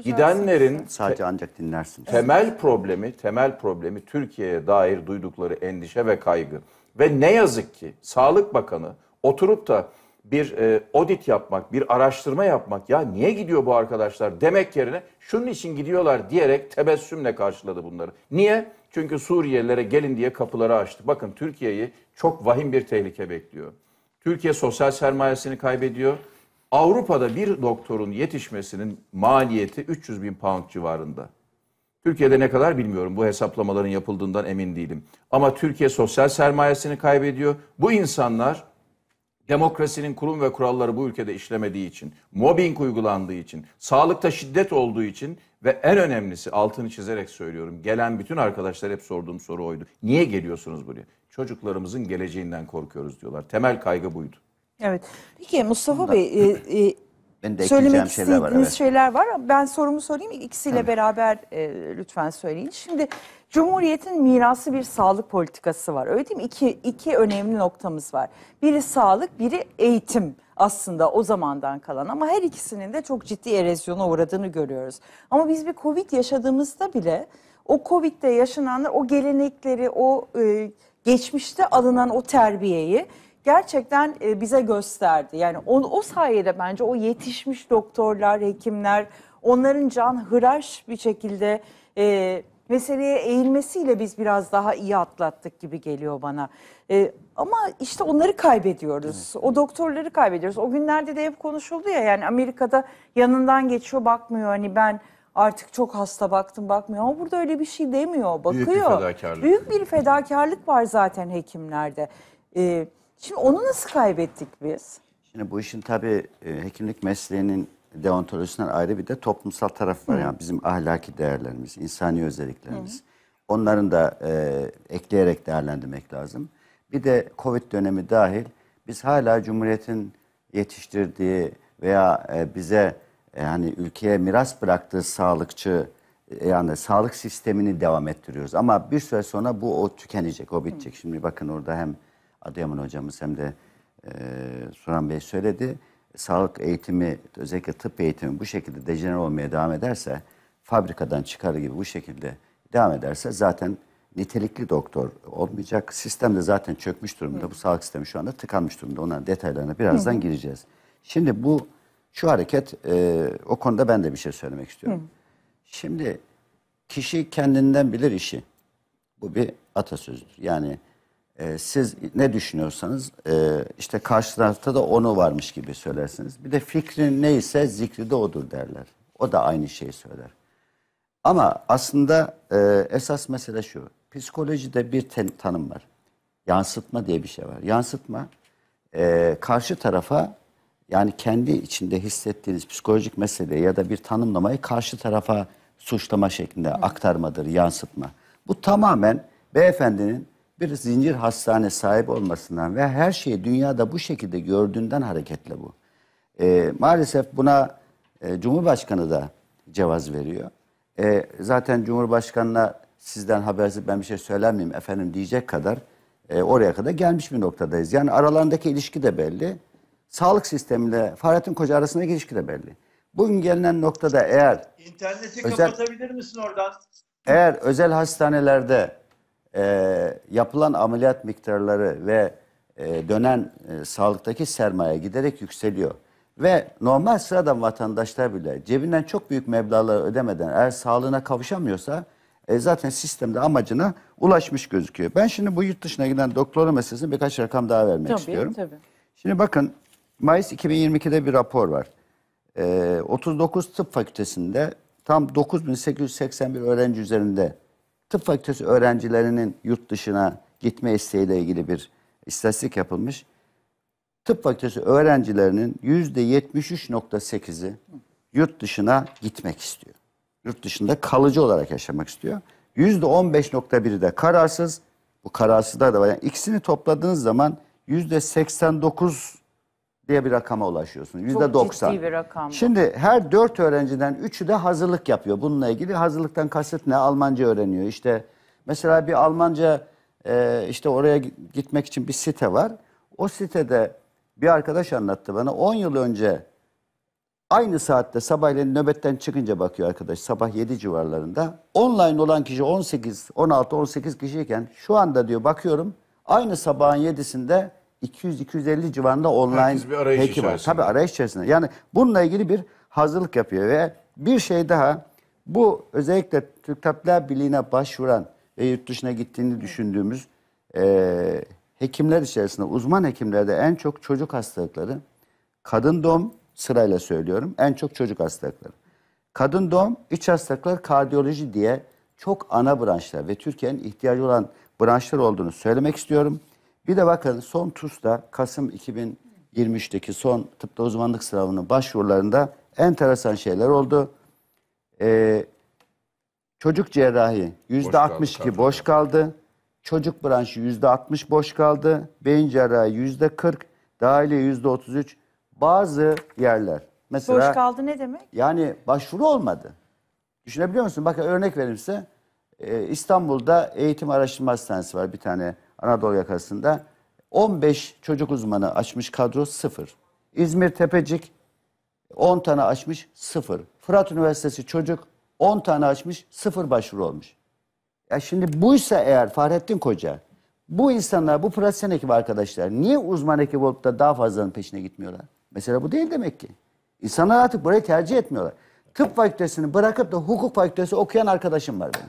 gidenlerin sadece ancak dinlersiniz. Temel problemi, temel problemi Türkiye'ye dair duydukları endişe ve kaygı. Ve ne yazık ki Sağlık Bakanı oturup da bir e, audit yapmak, bir araştırma yapmak ya niye gidiyor bu arkadaşlar demek yerine şunun için gidiyorlar diyerek tebessümle karşıladı bunları. Niye? Çünkü Suriyelilere gelin diye kapıları açtı. Bakın Türkiye'yi çok vahim bir tehlike bekliyor. Türkiye sosyal sermayesini kaybediyor. Avrupa'da bir doktorun yetişmesinin maliyeti 300 bin pound civarında. Türkiye'de ne kadar bilmiyorum. Bu hesaplamaların yapıldığından emin değilim. Ama Türkiye sosyal sermayesini kaybediyor. Bu insanlar demokrasinin kurum ve kuralları bu ülkede işlemediği için, mobbing uygulandığı için, sağlıkta şiddet olduğu için ve en önemlisi altını çizerek söylüyorum. Gelen bütün arkadaşlar hep sorduğum soru oydu. Niye geliyorsunuz buraya? Çocuklarımızın geleceğinden korkuyoruz diyorlar. Temel kaygı buydu. Evet. Peki Mustafa Ondan, Bey, e, e, [clears throat] ben de söylemek şeyler istediğiniz var, evet. şeyler var. Ben sorumu sorayım, ikisiyle Tabii. beraber e, lütfen söyleyin. Şimdi Cumhuriyet'in mirası bir sağlık politikası var. Öyle değil mi? İki, iki önemli noktamız var. Biri sağlık, biri eğitim aslında o zamandan kalan ama her ikisinin de çok ciddi erozyona uğradığını görüyoruz. Ama biz bir Covid yaşadığımızda bile o Covid'de yaşananlar, o gelenekleri, o e, geçmişte alınan o terbiyeyi gerçekten e, bize gösterdi. Yani o, o sayede bence o yetişmiş doktorlar, hekimler, onların can hıraş bir şekilde e, meseleye eğilmesiyle biz biraz daha iyi atlattık gibi geliyor bana. E, ama işte onları kaybediyoruz. O doktorları kaybediyoruz. O günlerde de hep konuşuldu ya yani Amerika'da yanından geçiyor bakmıyor hani ben artık çok hasta baktım bakmıyor ama burada öyle bir şey demiyor bakıyor. Büyük bir fedakarlık. Büyük bir fedakarlık var zaten hekimlerde. Evet Şimdi onu nasıl kaybettik biz? Şimdi bu işin tabii e, hekimlik mesleğinin deontolojisinden ayrı bir de toplumsal taraf var. Hı. Yani bizim ahlaki değerlerimiz, insani özelliklerimiz. Hı. Onların da e, ekleyerek değerlendirmek lazım. Bir de Covid dönemi dahil biz hala Cumhuriyet'in yetiştirdiği veya e, bize e, hani ülkeye miras bıraktığı sağlıkçı e, yani sağlık sistemini devam ettiriyoruz. Ama bir süre sonra bu o tükenecek, o bitecek. Hı. Şimdi bakın orada hem Adıyaman hocamız hem de e, Suran Bey söyledi. Sağlık eğitimi özellikle tıp eğitimi bu şekilde dejenere olmaya devam ederse fabrikadan çıkarı gibi bu şekilde devam ederse zaten nitelikli doktor olmayacak. Sistem de zaten çökmüş durumda. Hı. Bu sağlık sistemi şu anda tıkanmış durumda. Onların detaylarına birazdan Hı. gireceğiz. Şimdi bu şu hareket e, o konuda ben de bir şey söylemek istiyorum. Hı. Şimdi kişi kendinden bilir işi. Bu bir atasözüdür. Yani e, siz ne düşünüyorsanız e, işte karşı tarafta da onu varmış gibi söylersiniz. Bir de fikrin neyse zikri de odur derler. O da aynı şeyi söyler. Ama aslında e, esas mesele şu. Psikolojide bir ten, tanım var. Yansıtma diye bir şey var. Yansıtma e, karşı tarafa yani kendi içinde hissettiğiniz psikolojik meseleyi ya da bir tanımlamayı karşı tarafa suçlama şeklinde aktarmadır, yansıtma. Bu tamamen beyefendinin bir zincir hastane sahip olmasından ve her şeyi dünyada bu şekilde gördüğünden hareketle bu. E, maalesef buna e, Cumhurbaşkanı da cevaz veriyor. E, zaten Cumhurbaşkanı'na sizden habersiz ben bir şey söylemeyeyim efendim diyecek kadar e, oraya kadar gelmiş bir noktadayız. Yani aralarındaki ilişki de belli. Sağlık sistemiyle Fahrettin Koca arasındaki ilişki de belli. Bugün gelinen noktada eğer... interneti özel, kapatabilir misin oradan? Eğer özel hastanelerde e, yapılan ameliyat miktarları ve e, dönen e, sağlıktaki sermaye giderek yükseliyor. Ve normal sıradan vatandaşlar bile cebinden çok büyük meblağları ödemeden eğer sağlığına kavuşamıyorsa e, zaten sistemde amacına ulaşmış gözüküyor. Ben şimdi bu yurt dışına giden doktora meselesine birkaç rakam daha vermek tabii, istiyorum. Tabii. Şimdi bakın Mayıs 2022'de bir rapor var. E, ee, 39 tıp fakültesinde tam 9881 öğrenci üzerinde tıp fakültesi öğrencilerinin yurt dışına gitme isteğiyle ilgili bir istatistik yapılmış. Tıp fakültesi öğrencilerinin yüzde %73.8'i yurt dışına gitmek istiyor. Yurt dışında kalıcı olarak yaşamak istiyor. Yüzde %15.1'i de kararsız. Bu kararsızlar da var. Yani ikisini topladığınız zaman yüzde %89 diye bir rakama ulaşıyorsun. Yüzde doksan. ciddi bir rakam Şimdi her dört öğrenciden üçü de hazırlık yapıyor. Bununla ilgili hazırlıktan kasıt ne? Almanca öğreniyor. İşte mesela bir Almanca e, işte oraya gitmek için bir site var. O sitede bir arkadaş anlattı bana 10 yıl önce aynı saatte sabahleyin nöbetten çıkınca bakıyor arkadaş sabah 7 civarlarında. Online olan kişi 18, 16, 18 kişiyken şu anda diyor bakıyorum aynı sabahın 7'sinde 200-250 civarında online Herkes bir arayış heki var. Tabii arayış içerisinde. Yani bununla ilgili bir hazırlık yapıyor ve bir şey daha bu özellikle Türk Tabipler Birliği'ne başvuran ve yurt dışına gittiğini düşündüğümüz e, hekimler içerisinde uzman hekimlerde en çok çocuk hastalıkları kadın doğum sırayla söylüyorum en çok çocuk hastalıkları. Kadın doğum, iç hastalıklar, kardiyoloji diye çok ana branşlar ve Türkiye'nin ihtiyacı olan branşlar olduğunu söylemek istiyorum. Bir de bakın son TUS'ta Kasım 2023'teki son tıpta uzmanlık sınavının başvurularında enteresan şeyler oldu. Ee, çocuk cerrahi yüzde boş 62 boş kaldı. Çocuk branşı yüzde 60 boş kaldı. Beyin cerrahi yüzde 40, dahili yüzde 33. Bazı yerler mesela... Boş kaldı ne demek? Yani başvuru olmadı. Düşünebiliyor musun? Bakın örnek verimse e, ee, İstanbul'da eğitim araştırma hastanesi var bir tane Anadolu yakasında 15 çocuk uzmanı açmış kadro sıfır. İzmir Tepecik 10 tane açmış sıfır. Fırat Üniversitesi çocuk 10 tane açmış sıfır başvuru olmuş. Ya şimdi buysa eğer Fahrettin Koca bu insanlar bu pratisyen ekibi arkadaşlar niye uzman ekibi olup da daha fazlanın peşine gitmiyorlar? Mesela bu değil demek ki. İnsanlar artık burayı tercih etmiyorlar. Tıp fakültesini bırakıp da hukuk fakültesi okuyan arkadaşım var benim.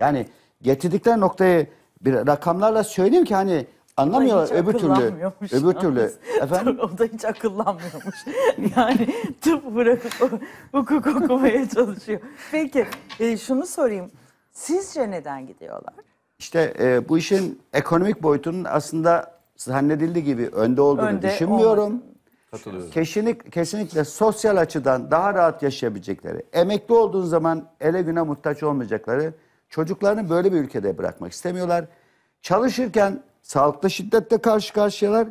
Yani getirdikleri noktayı bir rakamlarla söyleyeyim ki hani anlamıyorlar öbür türlü. Öbür türlü. [laughs] Efendim? o da hiç akıllanmıyormuş. [laughs] yani tıp bırakıp hukuk okumaya çalışıyor. Peki e, şunu sorayım. Sizce neden gidiyorlar? İşte e, bu işin ekonomik boyutunun aslında zannedildiği gibi önde olduğunu Önde düşünmüyorum. Kesinlik, kesinlikle sosyal açıdan daha rahat yaşayabilecekleri, emekli olduğun zaman ele güne muhtaç olmayacakları Çocuklarını böyle bir ülkede bırakmak istemiyorlar. Çalışırken sağlıkta şiddetle karşı karşıyalar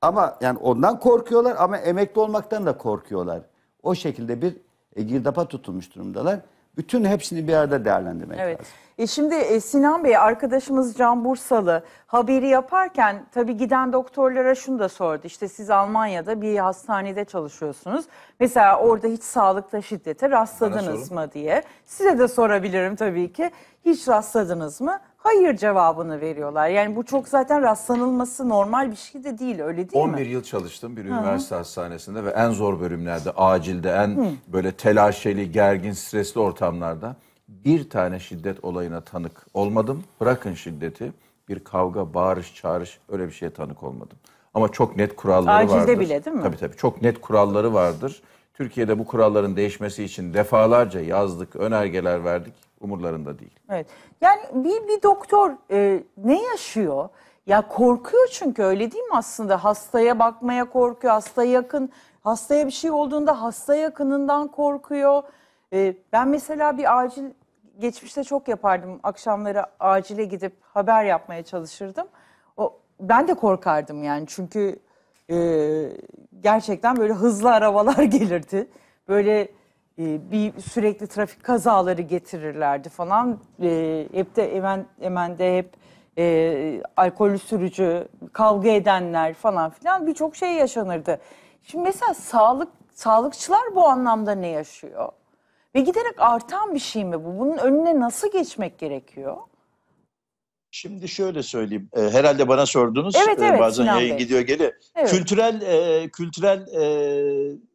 ama yani ondan korkuyorlar ama emekli olmaktan da korkuyorlar. O şekilde bir e, girdapa tutulmuş durumdalar. Bütün hepsini bir arada değerlendirmek evet. lazım. E şimdi e, Sinan Bey arkadaşımız Can Bursalı haberi yaparken tabii giden doktorlara şunu da sordu. İşte siz Almanya'da bir hastanede çalışıyorsunuz. Mesela orada hiç sağlıkta şiddete rastladınız mı diye. Size de sorabilirim tabii ki. Hiç rastladınız mı? Hayır cevabını veriyorlar. Yani bu çok zaten rastlanılması normal bir şey de değil öyle değil 11 mi? yıl çalıştım bir üniversite hastanesinde ve en zor bölümlerde, acilde, en böyle telaşeli, gergin, stresli ortamlarda bir tane şiddet olayına tanık olmadım. Bırakın şiddeti bir kavga, bağırış, çağırış öyle bir şeye tanık olmadım. Ama çok net kuralları Acilde vardır. Acilde bile değil mi? Tabii tabii çok net kuralları vardır. Türkiye'de bu kuralların değişmesi için defalarca yazdık, önergeler verdik. Umurlarında değil. Evet. Yani bir, bir doktor e, ne yaşıyor? Ya korkuyor çünkü öyle değil mi aslında? Hastaya bakmaya korkuyor, hasta yakın, hastaya bir şey olduğunda hasta yakınından korkuyor. Ee, ben mesela bir acil geçmişte çok yapardım. Akşamları acile gidip haber yapmaya çalışırdım. O ben de korkardım yani çünkü e, gerçekten böyle hızlı arabalar [laughs] gelirdi. Böyle e, bir sürekli trafik kazaları getirirlerdi falan. E, hep de hemen hemen de hep e, alkollü sürücü, kavga edenler falan filan birçok şey yaşanırdı. Şimdi mesela sağlık sağlıkçılar bu anlamda ne yaşıyor? Ve giderek artan bir şey mi bu? Bunun önüne nasıl geçmek gerekiyor? Şimdi şöyle söyleyeyim. E, herhalde bana sordunuz. Evet, ee, evet, bazen yayın Bey. gidiyor geliyor. Evet. Kültürel e, kültürel e,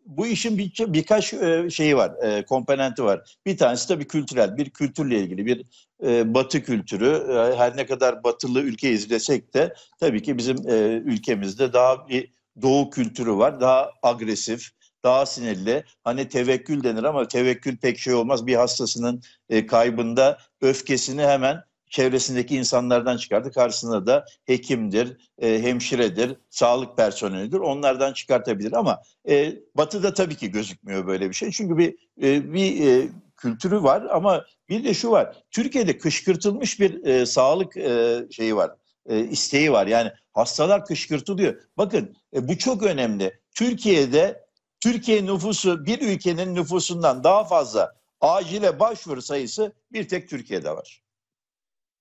bu işin bir, birkaç e, şeyi var, e, komponenti var. Bir tanesi tabii kültürel, bir kültürle ilgili bir e, batı kültürü. E, her ne kadar batılı ülke izlesek de tabii ki bizim e, ülkemizde daha bir doğu kültürü var. Daha agresif, daha sinirli. Hani tevekkül denir ama tevekkül pek şey olmaz. Bir hastasının e, kaybında öfkesini hemen çevresindeki insanlardan çıkardı. Karşısında da hekimdir, e, hemşiredir, sağlık personelidir. Onlardan çıkartabilir ama e, Batı'da tabii ki gözükmüyor böyle bir şey. Çünkü bir e, bir e, kültürü var ama bir de şu var. Türkiye'de kışkırtılmış bir e, sağlık e, şeyi var. E, isteği var. Yani hastalar kışkırtılıyor. Bakın e, bu çok önemli. Türkiye'de Türkiye nüfusu bir ülkenin nüfusundan daha fazla acile başvuru sayısı bir tek Türkiye'de var.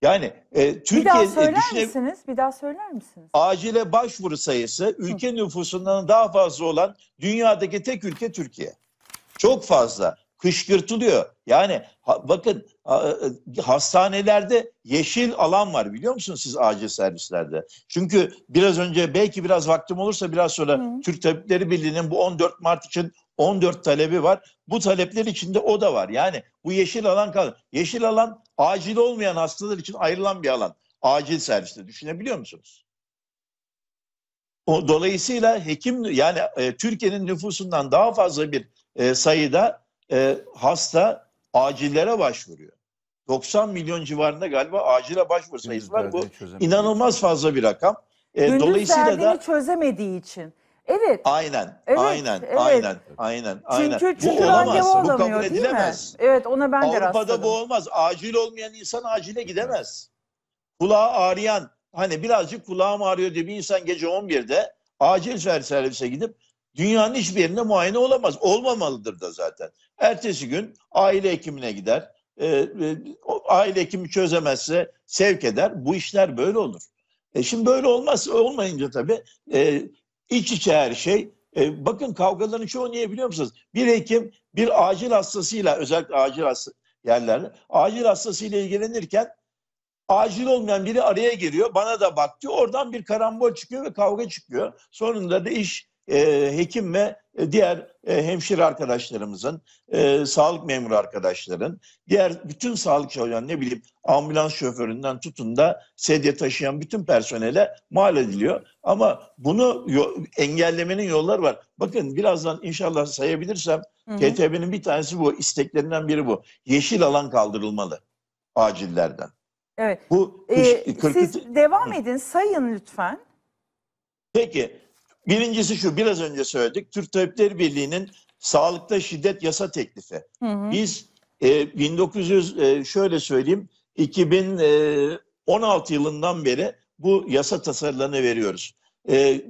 Yani e, Türkiye bir daha e, söyler düşüne... misiniz? Bir daha söyler misiniz? Acile başvuru sayısı ülke Hı. nüfusundan daha fazla olan dünyadaki tek ülke Türkiye. Çok fazla kışkırtılıyor. Yani ha, bakın e, e, hastanelerde yeşil alan var biliyor musunuz siz acil servislerde? Çünkü biraz önce belki biraz vaktim olursa biraz sonra Hı. Türk Tabipleri Birliği'nin bu 14 Mart için 14 talebi var. Bu talepler içinde o da var. Yani bu yeşil alan kalır. Yeşil alan acil olmayan hastalar için ayrılan bir alan. Acil serviste düşünebiliyor musunuz? O, dolayısıyla hekim yani e, Türkiye'nin nüfusundan daha fazla bir e, sayıda e, hasta acillere başvuruyor. 90 milyon civarında galiba acile başvuru sayısı var. Bu inanılmaz fazla bir rakam. E, dolayısıyla da çözemediği için. Evet. Aynen. Evet, aynen. Evet. Aynen. Aynen. Aynen. Çünkü, çünkü bu olamaz. Bu kabul edilemez. Mi? Evet, ona ben de Avrupa'da rastladım. Avrupa'da bu olmaz. Acil olmayan insan acile gidemez. Kulağı ağrıyan hani birazcık kulağım ağrıyor diye bir insan gece 11'de acil servise gidip Dünyanın hiçbir yerinde muayene olamaz. Olmamalıdır da zaten. Ertesi gün aile hekimine gider. Ee, e, e, aile hekimi çözemezse sevk eder. Bu işler böyle olur. E şimdi böyle olmaz. Olmayınca tabii e, iç içe her şey. E, bakın kavgaların çoğu niye biliyor musunuz? Bir hekim bir acil hastasıyla özellikle acil hasta yerlerde acil hastasıyla ilgilenirken acil olmayan biri araya giriyor. Bana da bak diyor. Oradan bir karambol çıkıyor ve kavga çıkıyor. Sonunda da iş e, hekim ve e, diğer e, hemşire arkadaşlarımızın, e, sağlık memuru arkadaşların, diğer bütün sağlık çalışan ne bileyim ambulans şoföründen tutun da sedye taşıyan bütün personele mal ediliyor. Ama bunu engellemenin yolları var. Bakın birazdan inşallah sayabilirsem KTB'nin bir tanesi bu, isteklerinden biri bu. Yeşil alan kaldırılmalı acillerden. Evet. Bu ee, 40... siz devam edin, sayın lütfen. Peki Birincisi şu biraz önce söyledik. Türk Tabipleri Birliği'nin sağlıkta şiddet yasa teklifi. Hı hı. Biz e, 1900 e, şöyle söyleyeyim 2016 e, yılından beri bu yasa tasarılarını veriyoruz. E,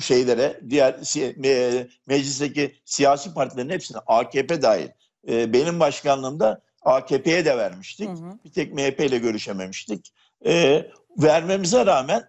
şeylere diğer e, meclisteki siyasi partilerin hepsine AKP dahil. E, benim başkanlığımda AKP'ye de vermiştik. Hı hı. Bir tek MHP ile görüşememiştik. E, vermemize rağmen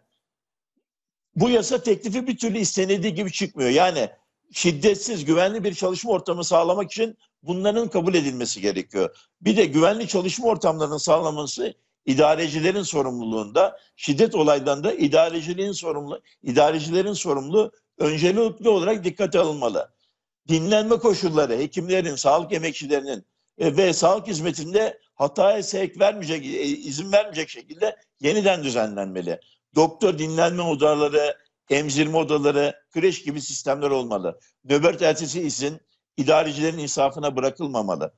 bu yasa teklifi bir türlü istenildiği gibi çıkmıyor. Yani şiddetsiz, güvenli bir çalışma ortamı sağlamak için bunların kabul edilmesi gerekiyor. Bir de güvenli çalışma ortamlarının sağlanması idarecilerin sorumluluğunda, şiddet da idareciliğin sorumlu, idarecilerin sorumlu öncelikli olarak dikkate alınmalı. Dinlenme koşulları, hekimlerin, sağlık emekçilerinin e, ve sağlık hizmetinde hataya sevk vermeyecek, e, izin vermeyecek şekilde yeniden düzenlenmeli doktor dinlenme odaları, emzirme odaları, kreş gibi sistemler olmalı. Nöbet ertesi izin idarecilerin insafına bırakılmamalı.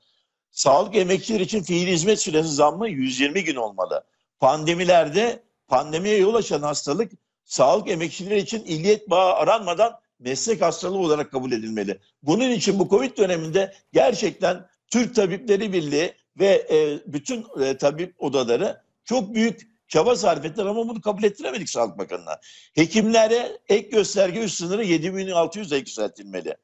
Sağlık emekçileri için fiil hizmet süresi zammı 120 gün olmalı. Pandemilerde pandemiye yol açan hastalık sağlık emekçileri için illiyet bağı aranmadan meslek hastalığı olarak kabul edilmeli. Bunun için bu Covid döneminde gerçekten Türk Tabipleri Birliği ve e, bütün e, tabip odaları çok büyük çaba sarf ettiler ama bunu kabul ettiremedik Sağlık Bakanı'na. Hekimlere ek gösterge üst sınırı 7600'e yükseltilmeli.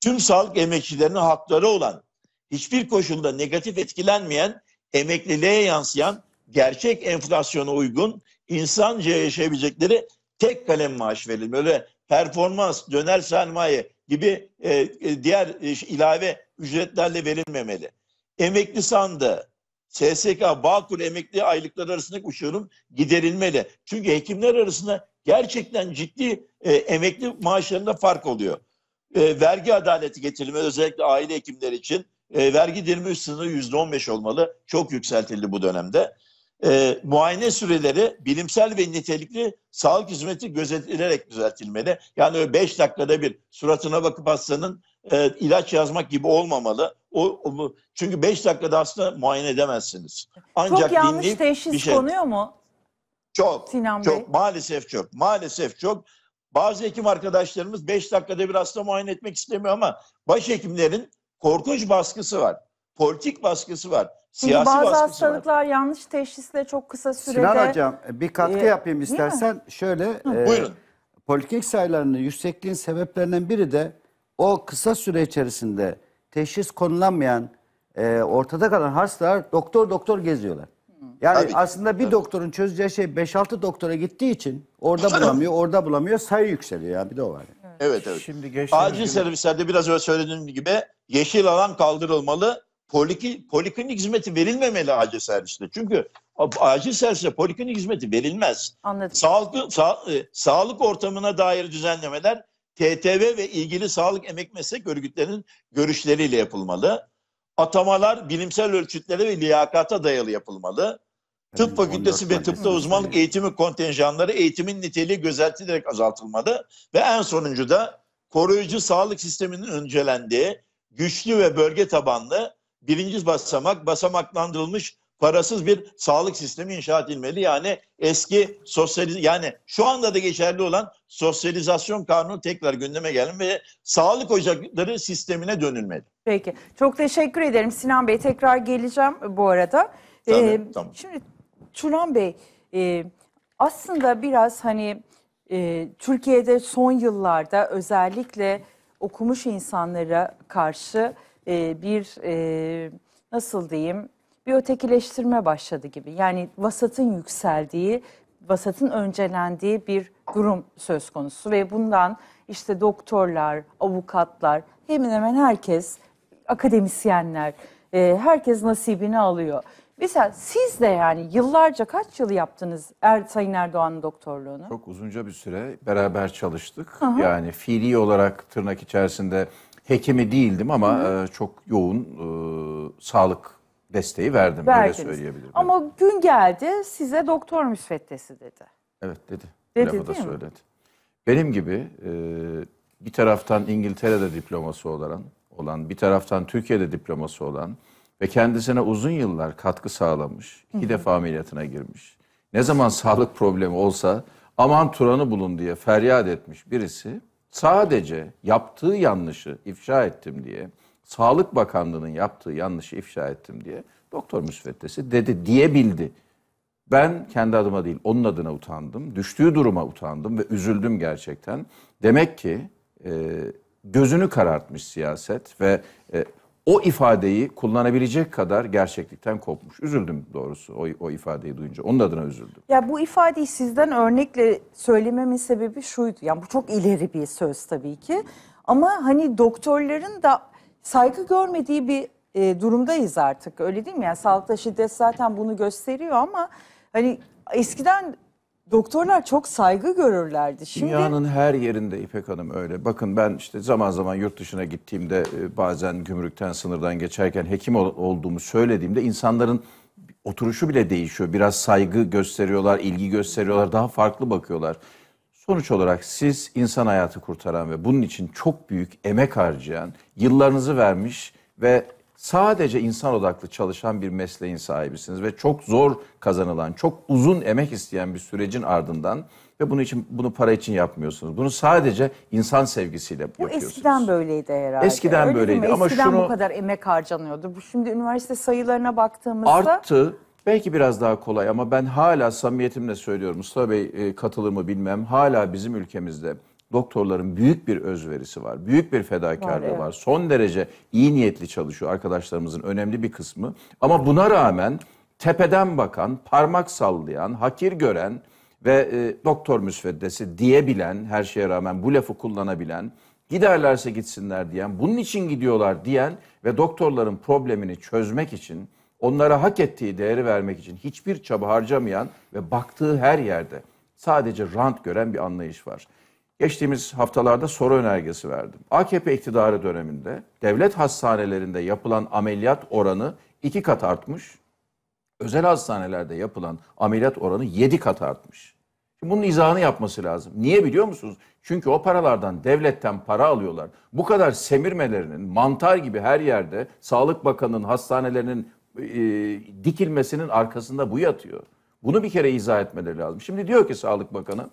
Tüm sağlık emekçilerinin hakları olan, hiçbir koşulda negatif etkilenmeyen, emekliliğe yansıyan, gerçek enflasyona uygun, insanca yaşayabilecekleri tek kalem maaş verilmeli. Öyle performans, döner sermaye gibi e, e, diğer e, ilave ücretlerle verilmemeli. Emekli sandığı, SSK, Bağkur emekli aylıkları arasındaki uçurum giderilmeli. Çünkü hekimler arasında gerçekten ciddi e, emekli maaşlarında fark oluyor. E, vergi adaleti getirilmeli özellikle aile hekimleri için. E, vergi dilimi üst sınırı %15 olmalı. Çok yükseltildi bu dönemde. E, muayene süreleri bilimsel ve nitelikli sağlık hizmeti gözetilerek düzeltilmeli. Yani öyle beş dakikada bir suratına bakıp hastanın e, ilaç yazmak gibi olmamalı. O, o çünkü 5 dakikada aslında muayene edemezsiniz. Ancak çok yanlış teşhis bir şey. konuyor mu? Çok. Sinan çok Bey. maalesef çok. Maalesef çok. Bazı hekim arkadaşlarımız 5 dakikada bir hasta muayene etmek istemiyor ama başhekimlerin korkunç baskısı var. Politik baskısı var. Siyasi Şimdi bazı hastalıklar var. yanlış teşhisle çok kısa sürede... Sinan Hocam bir katkı e, yapayım istersen. Şöyle... E, Buyurun. Poliklinik sayılarının yüksekliğin sebeplerinden biri de o kısa süre içerisinde teşhis konulamayan, e, ortada kalan hastalar doktor doktor geziyorlar. Yani Tabii aslında bir tabii. doktorun çözeceği şey 5-6 doktora gittiği için orada bulamıyor, orada bulamıyor, sayı yükseliyor ya bir de o var. Yani. Evet evet. Şimdi Acil gün- servislerde biraz önce söylediğim gibi yeşil alan kaldırılmalı. Poliki, poliklinik hizmeti verilmemeli acil serviste. Çünkü acil serviste poliklinik hizmeti verilmez. Anladım. Sağlık, sa- e, sağlık ortamına dair düzenlemeler TTV ve ilgili sağlık emek meslek örgütlerinin görüşleriyle yapılmalı. Atamalar bilimsel ölçütlere ve liyakata dayalı yapılmalı. Tıp fakültesi ve tıpta uzmanlık eğitimi kontenjanları eğitimin niteliği gözetilerek azaltılmalı ve en sonuncu da koruyucu sağlık sisteminin öncelendiği güçlü ve bölge tabanlı birinci basamak basamaklandırılmış parasız bir sağlık sistemi inşa edilmeli. Yani eski sosyaliz yani şu anda da geçerli olan sosyalizasyon kanunu tekrar gündeme gelin ve sağlık ocakları sistemine dönülmeli. Peki. Çok teşekkür ederim Sinan Bey. Tekrar geleceğim bu arada. tamam ee, tamam. Şimdi Turan Bey e, aslında biraz hani e, Türkiye'de son yıllarda özellikle okumuş insanlara karşı e, bir e, nasıl diyeyim bir ötekileştirme başladı gibi. Yani vasatın yükseldiği, vasatın öncelendiği bir durum söz konusu ve bundan işte doktorlar, avukatlar, hemen hemen herkes, akademisyenler, e, herkes nasibini alıyor. Mesela siz de yani yıllarca kaç yıl yaptınız er, Sayın Erdoğan'ın doktorluğunu? Çok uzunca bir süre beraber çalıştık. Aha. Yani fiili olarak tırnak içerisinde hekimi değildim ama Hı. E, çok yoğun e, sağlık desteği verdim Verdiniz. öyle söyleyebilirim. Ama gün geldi size doktor müsveddesi dedi. Evet dedi. Dedi Lafı da değil mi? Benim gibi e, bir taraftan İngiltere'de diploması olan, olan bir taraftan Türkiye'de diploması olan ve kendisine uzun yıllar katkı sağlamış, iki defa ameliyatına girmiş. Ne zaman sağlık problemi olsa aman Turan'ı bulun diye feryat etmiş birisi sadece yaptığı yanlışı ifşa ettim diye Sağlık Bakanlığı'nın yaptığı yanlışı ifşa ettim diye doktor müsveddesi dedi diyebildi. Ben kendi adıma değil onun adına utandım. Düştüğü duruma utandım ve üzüldüm gerçekten. Demek ki e, gözünü karartmış siyaset ve e, o ifadeyi kullanabilecek kadar gerçeklikten kopmuş. Üzüldüm doğrusu o, o ifadeyi duyunca. Onun adına üzüldüm. Ya bu ifadeyi sizden örnekle söylememin sebebi şuydu. Yani bu çok ileri bir söz tabii ki. Ama hani doktorların da saygı görmediği bir e, durumdayız artık öyle değil mi? Yani sağlıkta şiddet zaten bunu gösteriyor ama hani eskiden doktorlar çok saygı görürlerdi. Şimdi... Dünyanın her yerinde İpek Hanım öyle. Bakın ben işte zaman zaman yurt dışına gittiğimde e, bazen gümrükten sınırdan geçerken hekim olduğumu söylediğimde insanların oturuşu bile değişiyor. Biraz saygı gösteriyorlar, ilgi gösteriyorlar, daha farklı bakıyorlar. Sonuç olarak siz insan hayatı kurtaran ve bunun için çok büyük emek harcayan, yıllarınızı vermiş ve sadece insan odaklı çalışan bir mesleğin sahibisiniz ve çok zor kazanılan, çok uzun emek isteyen bir sürecin ardından ve bunu için bunu para için yapmıyorsunuz. Bunu sadece insan sevgisiyle bu yapıyorsunuz. Bu eskiden böyleydi herhalde. Eskiden Öyle böyleydi ama eskiden şunu bu kadar emek harcanıyordu. Bu şimdi üniversite sayılarına baktığımızda arttı. Belki biraz daha kolay ama ben hala samimiyetimle söylüyorum. Mustafa Bey e, katılır mı bilmem. Hala bizim ülkemizde doktorların büyük bir özverisi var. Büyük bir fedakarlığı var. Evet. Son derece iyi niyetli çalışıyor arkadaşlarımızın önemli bir kısmı. Ama buna rağmen tepeden bakan, parmak sallayan, hakir gören ve e, doktor müsveddesi diyebilen, her şeye rağmen bu lafı kullanabilen, giderlerse gitsinler diyen, bunun için gidiyorlar diyen ve doktorların problemini çözmek için onlara hak ettiği değeri vermek için hiçbir çaba harcamayan ve baktığı her yerde sadece rant gören bir anlayış var. Geçtiğimiz haftalarda soru önergesi verdim. AKP iktidarı döneminde devlet hastanelerinde yapılan ameliyat oranı iki kat artmış. Özel hastanelerde yapılan ameliyat oranı yedi kat artmış. Şimdi bunun izahını yapması lazım. Niye biliyor musunuz? Çünkü o paralardan devletten para alıyorlar. Bu kadar semirmelerinin mantar gibi her yerde Sağlık Bakanı'nın hastanelerinin e, dikilmesinin arkasında bu yatıyor. Bunu bir kere izah etmeleri lazım. Şimdi diyor ki Sağlık Bakanı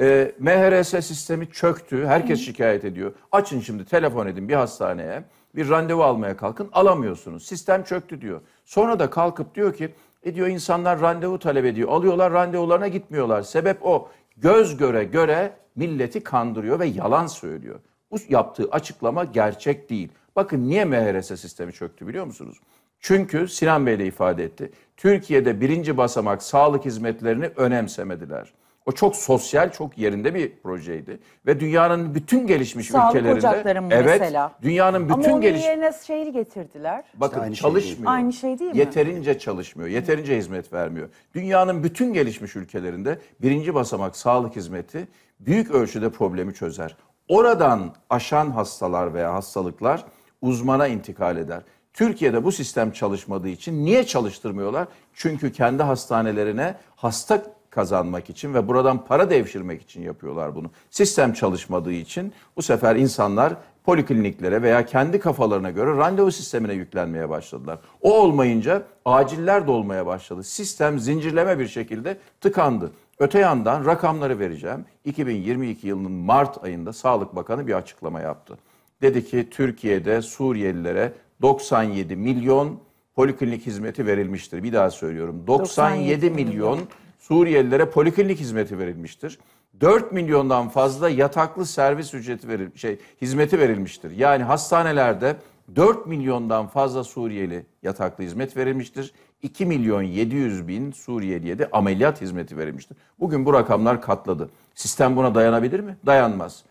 e, MHRS sistemi çöktü. Herkes şikayet ediyor. Açın şimdi telefon edin bir hastaneye. Bir randevu almaya kalkın alamıyorsunuz. Sistem çöktü diyor. Sonra da kalkıp diyor ki e diyor insanlar randevu talep ediyor. Alıyorlar randevularına gitmiyorlar. Sebep o. Göz göre göre milleti kandırıyor ve yalan söylüyor. Bu yaptığı açıklama gerçek değil. Bakın niye MHRS sistemi çöktü biliyor musunuz? Çünkü Sinan Bey de ifade etti. Türkiye'de birinci basamak sağlık hizmetlerini önemsemediler. O çok sosyal, çok yerinde bir projeydi ve dünyanın bütün gelişmiş Sağlık ülkelerinde evet, mesela. dünyanın bütün Ama onun geliş yerine şehir getirdiler. Bakın aynı şey çalışmıyor. Şey aynı şey değil mi? Yeterince çalışmıyor, yeterince hizmet vermiyor. Dünyanın bütün gelişmiş ülkelerinde birinci basamak sağlık hizmeti büyük ölçüde problemi çözer. Oradan aşan hastalar veya hastalıklar uzmana intikal eder. Türkiye'de bu sistem çalışmadığı için niye çalıştırmıyorlar? Çünkü kendi hastanelerine hasta kazanmak için ve buradan para devşirmek için yapıyorlar bunu. Sistem çalışmadığı için bu sefer insanlar polikliniklere veya kendi kafalarına göre randevu sistemine yüklenmeye başladılar. O olmayınca aciller dolmaya başladı. Sistem zincirleme bir şekilde tıkandı. Öte yandan rakamları vereceğim. 2022 yılının Mart ayında Sağlık Bakanı bir açıklama yaptı. Dedi ki Türkiye'de Suriyelilere 97 milyon poliklinik hizmeti verilmiştir. Bir daha söylüyorum. 97, milyon Suriyelilere poliklinik hizmeti verilmiştir. 4 milyondan fazla yataklı servis ücreti veril şey hizmeti verilmiştir. Yani hastanelerde 4 milyondan fazla Suriyeli yataklı hizmet verilmiştir. 2 milyon 700 bin Suriyeli'ye de ameliyat hizmeti verilmiştir. Bugün bu rakamlar katladı. Sistem buna dayanabilir mi? Dayanmaz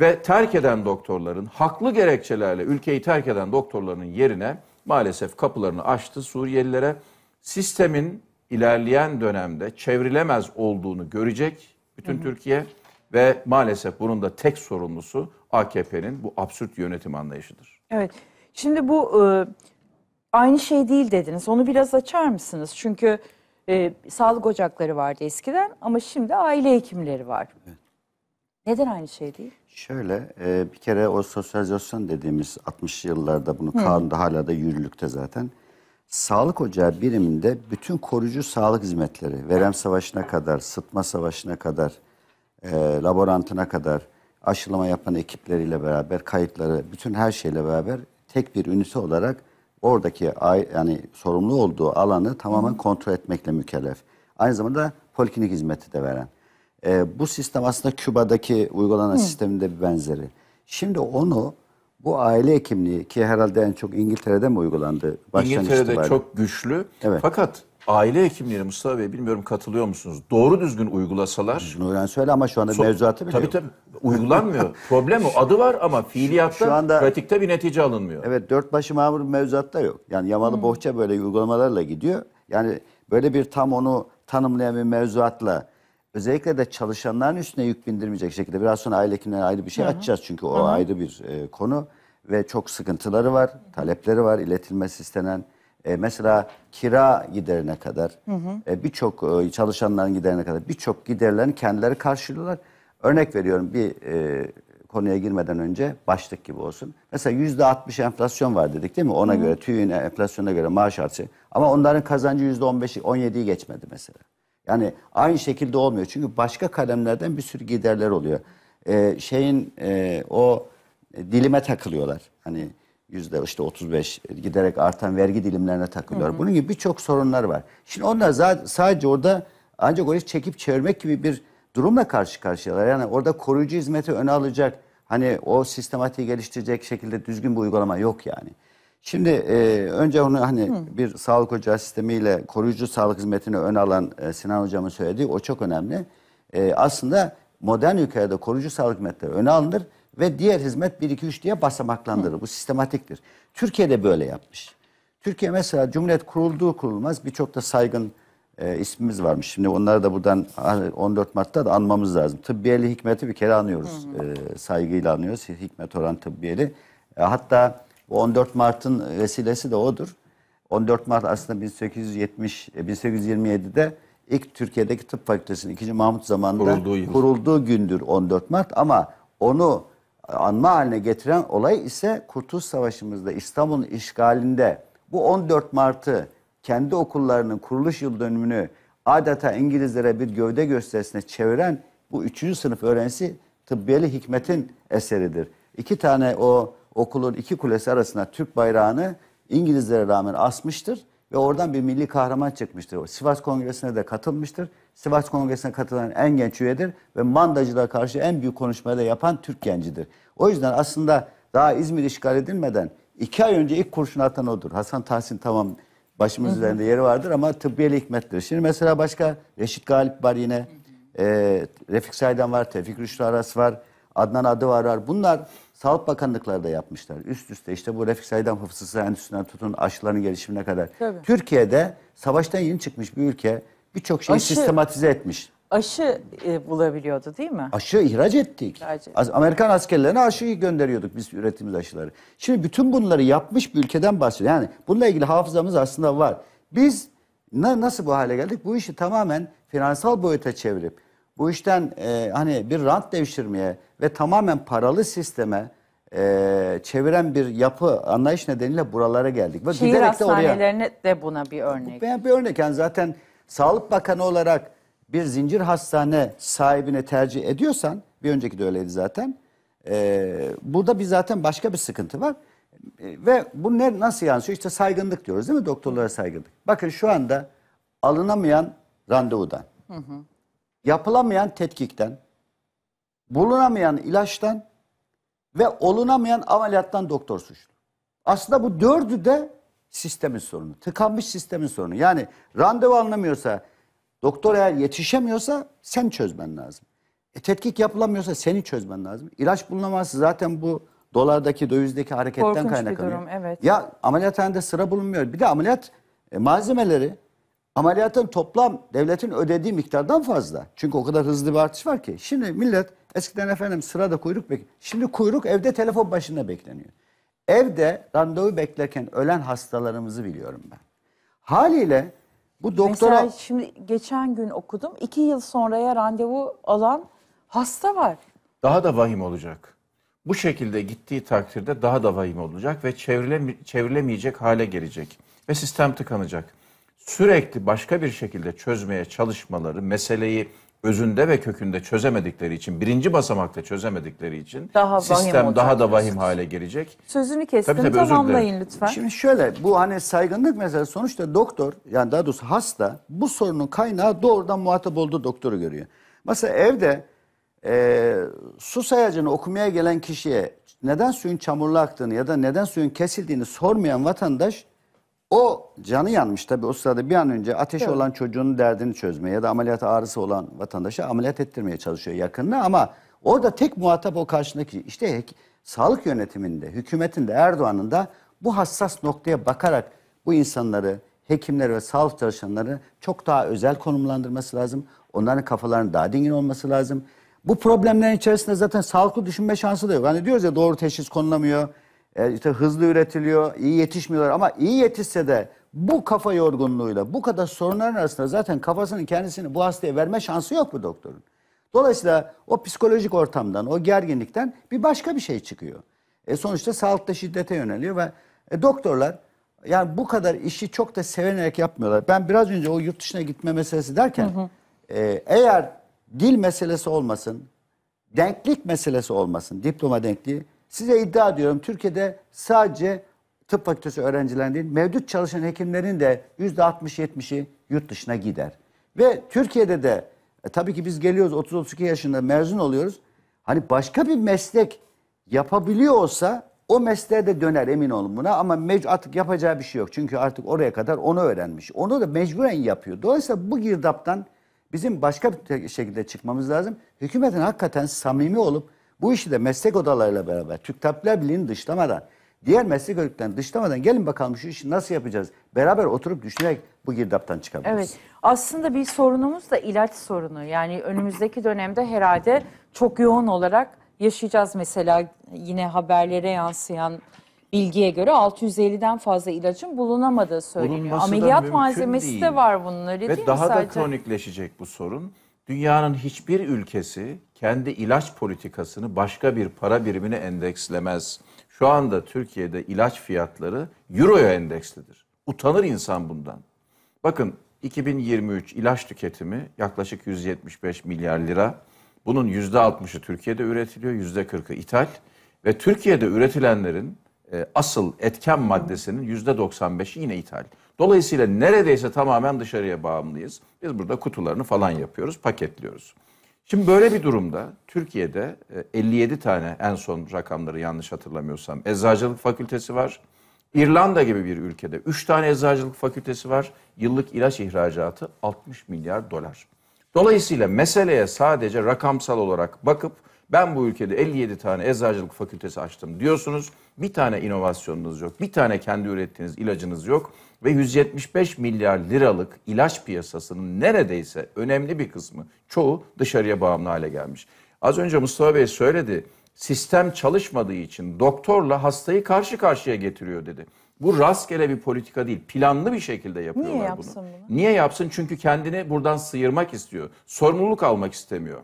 ve terk eden doktorların haklı gerekçelerle ülkeyi terk eden doktorların yerine maalesef kapılarını açtı Suriyelilere. Sistemin ilerleyen dönemde çevrilemez olduğunu görecek bütün hı Türkiye ve maalesef bunun da tek sorumlusu AKP'nin bu absürt yönetim anlayışıdır. Evet. Şimdi bu e, aynı şey değil dediniz. Onu biraz açar mısınız? Çünkü e, sağlık ocakları vardı eskiden ama şimdi aile hekimleri var. Evet. Neden aynı şey değil? Şöyle e, bir kere o sosyalizasyon dediğimiz 60'lı yıllarda bunu kanunda hala da yürürlükte zaten. Sağlık ocağı biriminde bütün koruyucu sağlık hizmetleri, verem savaşına kadar, sıtma savaşına kadar, e, laborantına kadar, aşılama yapan ekipleriyle beraber, kayıtları, bütün her şeyle beraber tek bir ünite olarak oradaki yani sorumlu olduğu alanı tamamen kontrol etmekle mükellef. Aynı zamanda poliklinik hizmeti de veren. E, bu sistem aslında Küba'daki uygulanan Hı. sistemin de bir benzeri. Şimdi onu bu aile hekimliği ki herhalde en çok İngiltere'de mi uygulandı? İngiltere'de itibariyle. çok güçlü. Evet. Fakat aile hekimleri Mustafa Bey bilmiyorum katılıyor musunuz? Doğru düzgün uygulasalar. Nurhan söyle ama şu anda so mevzuatı bile Tabii yok. tabii uygulanmıyor. [laughs] Problem o. Adı var ama fiiliyatta şu anda, pratikte bir netice alınmıyor. Evet dört başı mamur mevzuatta yok. Yani Yamalı hmm. Bohça böyle uygulamalarla gidiyor. Yani böyle bir tam onu tanımlayan bir mevzuatla özellikle de çalışanların üstüne yük bindirmeyecek şekilde biraz sonra aile hekimlerine ayrı bir şey Hı -hı. açacağız çünkü o Hı -hı. ayrı bir e, konu ve çok sıkıntıları var, talepleri var, iletilmesi istenen e, mesela kira giderine kadar e, birçok e, çalışanların giderine kadar birçok giderlerini kendileri karşılıyorlar. Örnek veriyorum bir e, konuya girmeden önce başlık gibi olsun. Mesela yüzde 60 enflasyon var dedik değil mi? Ona Hı. göre TÜİ'nin enflasyona göre maaş artışı. Ama onların kazancı yüzde 15'i 17'yi geçmedi mesela. Yani aynı şekilde olmuyor. Çünkü başka kalemlerden bir sürü giderler oluyor. Ee, şeyin e, o dilime takılıyorlar. Hani yüzde işte 35 giderek artan vergi dilimlerine takılıyor. Hı hı. Bunun gibi birçok sorunlar var. Şimdi onlar sadece orada ancak orayı çekip çevirmek gibi bir durumla karşı karşıyalar. Yani orada koruyucu hizmeti öne alacak hani o sistematiği geliştirecek şekilde düzgün bir uygulama yok yani. Şimdi e, önce onu hani Hı. bir sağlık ocağı sistemiyle koruyucu sağlık hizmetini ön alan e, Sinan hocamın söylediği o çok önemli. E, aslında modern ülkelerde koruyucu sağlık hizmetleri ön alınır ve diğer hizmet 1 2 3 diye basamaklandırılır. Bu sistematiktir. Türkiye de böyle yapmış. Türkiye mesela Cumhuriyet kurulduğu kurulmaz birçok da saygın e, ismimiz varmış. Şimdi onları da buradan 14 hani Mart'ta da anmamız lazım. Tıbbiyeli Hikmet'i bir kere anıyoruz. Hı hı. E, saygıyla anıyoruz. Hikmet Orhan Tıbbiyeli. E, hatta bu 14 Mart'ın vesilesi de odur. 14 Mart aslında 1870 1827'de e, ilk Türkiye'deki tıp fakültesinin 2. Mahmut zamanında kurulduğu, kurulduğu gündür 14 Mart ama onu anma haline getiren olay ise Kurtuluş Savaşı'mızda İstanbul'un işgalinde bu 14 Mart'ı kendi okullarının kuruluş yıl dönümünü adeta İngilizlere bir gövde gösterisine çeviren bu 3. sınıf öğrencisi Tıbbiyeli Hikmet'in eseridir. İki tane o okulun iki kulesi arasında Türk bayrağını İngilizlere rağmen asmıştır ve oradan bir milli kahraman çıkmıştır. Sivas Kongresi'ne de katılmıştır. Sivas Kongresi'ne katılan en genç üyedir ve mandacılığa karşı en büyük konuşmayı da yapan Türk gencidir. O yüzden aslında daha İzmir işgal edilmeden iki ay önce ilk kurşun atan odur. Hasan Tahsin tamam başımız hı hı. üzerinde yeri vardır ama tıbbiyeli hikmettir. Şimdi mesela başka Reşit Galip var yine. Hı hı. E, Refik Saydan var, Tevfik Rüştü Aras var, Adnan Adı var. Bunlar Sağlık Bakanlıkları da yapmışlar. Üst üste işte bu Refik Saydam Hafızası Endüstrisi'nden tutun aşıların gelişimine kadar. Tabii. Türkiye'de savaştan yeni çıkmış bir ülke birçok şeyi Aşı- sistematize etmiş. Aşı e, bulabiliyordu değil mi? Aşı ihraç ettik. İhraç Amerikan askerlerine aşıyı gönderiyorduk biz ürettiğimiz aşıları. Şimdi bütün bunları yapmış bir ülkeden bahsediyor. Yani bununla ilgili hafızamız aslında var. Biz na- nasıl bu hale geldik? Bu işi tamamen finansal boyuta çevirip bu işten e, hani bir rant devşirmeye ve tamamen paralı sisteme e, çeviren bir yapı anlayış nedeniyle buralara geldik. Ve Şehir giderek de oraya. de buna bir örnek. Bu bir örnek yani zaten Sağlık Bakanı olarak bir zincir hastane sahibine tercih ediyorsan bir önceki de öyleydi zaten. E, burada bir zaten başka bir sıkıntı var. E, ve bu ne, nasıl yansıyor? İşte saygınlık diyoruz değil mi? Doktorlara saygınlık. Bakın şu anda alınamayan randevudan. Hı hı yapılamayan tetkikten, bulunamayan ilaçtan ve olunamayan ameliyattan doktor suçlu. Aslında bu dördü de sistemin sorunu. Tıkanmış sistemin sorunu. Yani randevu alınamıyorsa, doktor eğer yetişemiyorsa sen çözmen lazım. E, tetkik yapılamıyorsa seni çözmen lazım. İlaç bulunamazsa zaten bu dolardaki, dövizdeki hareketten Korkunç kaynaklanıyor. bir durum evet. Ya ameliyathanede sıra bulunmuyor. Bir de ameliyat e, malzemeleri ameliyatın toplam devletin ödediği miktardan fazla. Çünkü o kadar hızlı bir artış var ki. Şimdi millet eskiden efendim sırada kuyruk bek Şimdi kuyruk evde telefon başında bekleniyor. Evde randevu beklerken ölen hastalarımızı biliyorum ben. Haliyle bu doktora... Mesela şimdi geçen gün okudum. iki yıl sonraya randevu alan hasta var. Daha da vahim olacak. Bu şekilde gittiği takdirde daha da vahim olacak ve çevrile, çevrilemeyecek hale gelecek. Ve sistem tıkanacak sürekli başka bir şekilde çözmeye çalışmaları, meseleyi özünde ve kökünde çözemedikleri için, birinci basamakta çözemedikleri için daha sistem daha da vahim hale gelecek. Sözünü kestim, tabii, tabii, tamamlayın lütfen. Şimdi şöyle, bu hani saygınlık mesela sonuçta doktor, yani daha doğrusu hasta bu sorunun kaynağı doğrudan muhatap olduğu doktoru görüyor. Mesela evde e, su sayacını okumaya gelen kişiye neden suyun çamurlu aktığını ya da neden suyun kesildiğini sormayan vatandaş o canı yanmış tabii o sırada bir an önce ateşi evet. olan çocuğun derdini çözmeye ya da ameliyat ağrısı olan vatandaşa ameliyat ettirmeye çalışıyor yakınına ama orada tek muhatap o karşındaki. işte sağlık yönetiminde, hükümetinde, Erdoğan'ın da bu hassas noktaya bakarak bu insanları, hekimleri ve sağlık çalışanları çok daha özel konumlandırması lazım. Onların kafalarının daha dingin olması lazım. Bu problemlerin içerisinde zaten sağlıklı düşünme şansı da yok. Hani diyoruz ya doğru teşhis konulamıyor e, işte hızlı üretiliyor, iyi yetişmiyorlar ama iyi yetişse de bu kafa yorgunluğuyla bu kadar sorunların arasında zaten kafasının kendisini bu hastaya verme şansı yok bu doktorun. Dolayısıyla o psikolojik ortamdan, o gerginlikten bir başka bir şey çıkıyor. E sonuçta sağlıkta şiddete yöneliyor ve e, doktorlar yani bu kadar işi çok da sevenerek yapmıyorlar. Ben biraz önce o yurt dışına gitme meselesi derken hı hı. E, eğer dil meselesi olmasın, denklik meselesi olmasın, diploma denkliği Size iddia ediyorum Türkiye'de sadece tıp fakültesi öğrencilerin mevcut çalışan hekimlerin de yüzde 60-70'i yurt dışına gider. Ve Türkiye'de de e, tabii ki biz geliyoruz 30-32 yaşında mezun oluyoruz. Hani başka bir meslek yapabiliyor olsa o mesleğe de döner emin olun buna ama mec artık yapacağı bir şey yok. Çünkü artık oraya kadar onu öğrenmiş. Onu da mecburen yapıyor. Dolayısıyla bu girdaptan bizim başka bir şekilde çıkmamız lazım. Hükümetin hakikaten samimi olup bu işi de meslek odalarıyla beraber Türk Tabipler Birliği'ni dışlamadan, diğer meslek örgütlerini dışlamadan gelin bakalım şu işi nasıl yapacağız? Beraber oturup düşünerek bu girdaptan çıkabiliriz. Evet. Aslında bir sorunumuz da ilaç sorunu. Yani önümüzdeki dönemde herhalde çok yoğun olarak yaşayacağız mesela yine haberlere yansıyan bilgiye göre 650'den fazla ilacın bulunamadığı söyleniyor. Ameliyat malzemesi değil. de var bunun öyle Ve değil mi? Ve daha da sadece? kronikleşecek bu sorun. Dünyanın hiçbir ülkesi kendi ilaç politikasını başka bir para birimine endekslemez. Şu anda Türkiye'de ilaç fiyatları euroya endekslidir. Utanır insan bundan. Bakın 2023 ilaç tüketimi yaklaşık 175 milyar lira. Bunun %60'ı Türkiye'de üretiliyor, %40'ı ithal ve Türkiye'de üretilenlerin e, asıl etken maddesinin %95'i yine ithal. Dolayısıyla neredeyse tamamen dışarıya bağımlıyız. Biz burada kutularını falan yapıyoruz, paketliyoruz. Şimdi böyle bir durumda Türkiye'de 57 e, tane en son rakamları yanlış hatırlamıyorsam eczacılık fakültesi var. İrlanda gibi bir ülkede 3 tane eczacılık fakültesi var. Yıllık ilaç ihracatı 60 milyar dolar. Dolayısıyla meseleye sadece rakamsal olarak bakıp ben bu ülkede 57 tane eczacılık fakültesi açtım diyorsunuz. Bir tane inovasyonunuz yok. Bir tane kendi ürettiğiniz ilacınız yok ve 175 milyar liralık ilaç piyasasının neredeyse önemli bir kısmı çoğu dışarıya bağımlı hale gelmiş. Az önce Mustafa Bey söyledi. Sistem çalışmadığı için doktorla hastayı karşı karşıya getiriyor dedi. Bu rastgele bir politika değil. Planlı bir şekilde yapıyorlar Niye yapsın bunu? Niye yapsın? Çünkü kendini buradan sıyırmak istiyor. Sorumluluk almak istemiyor.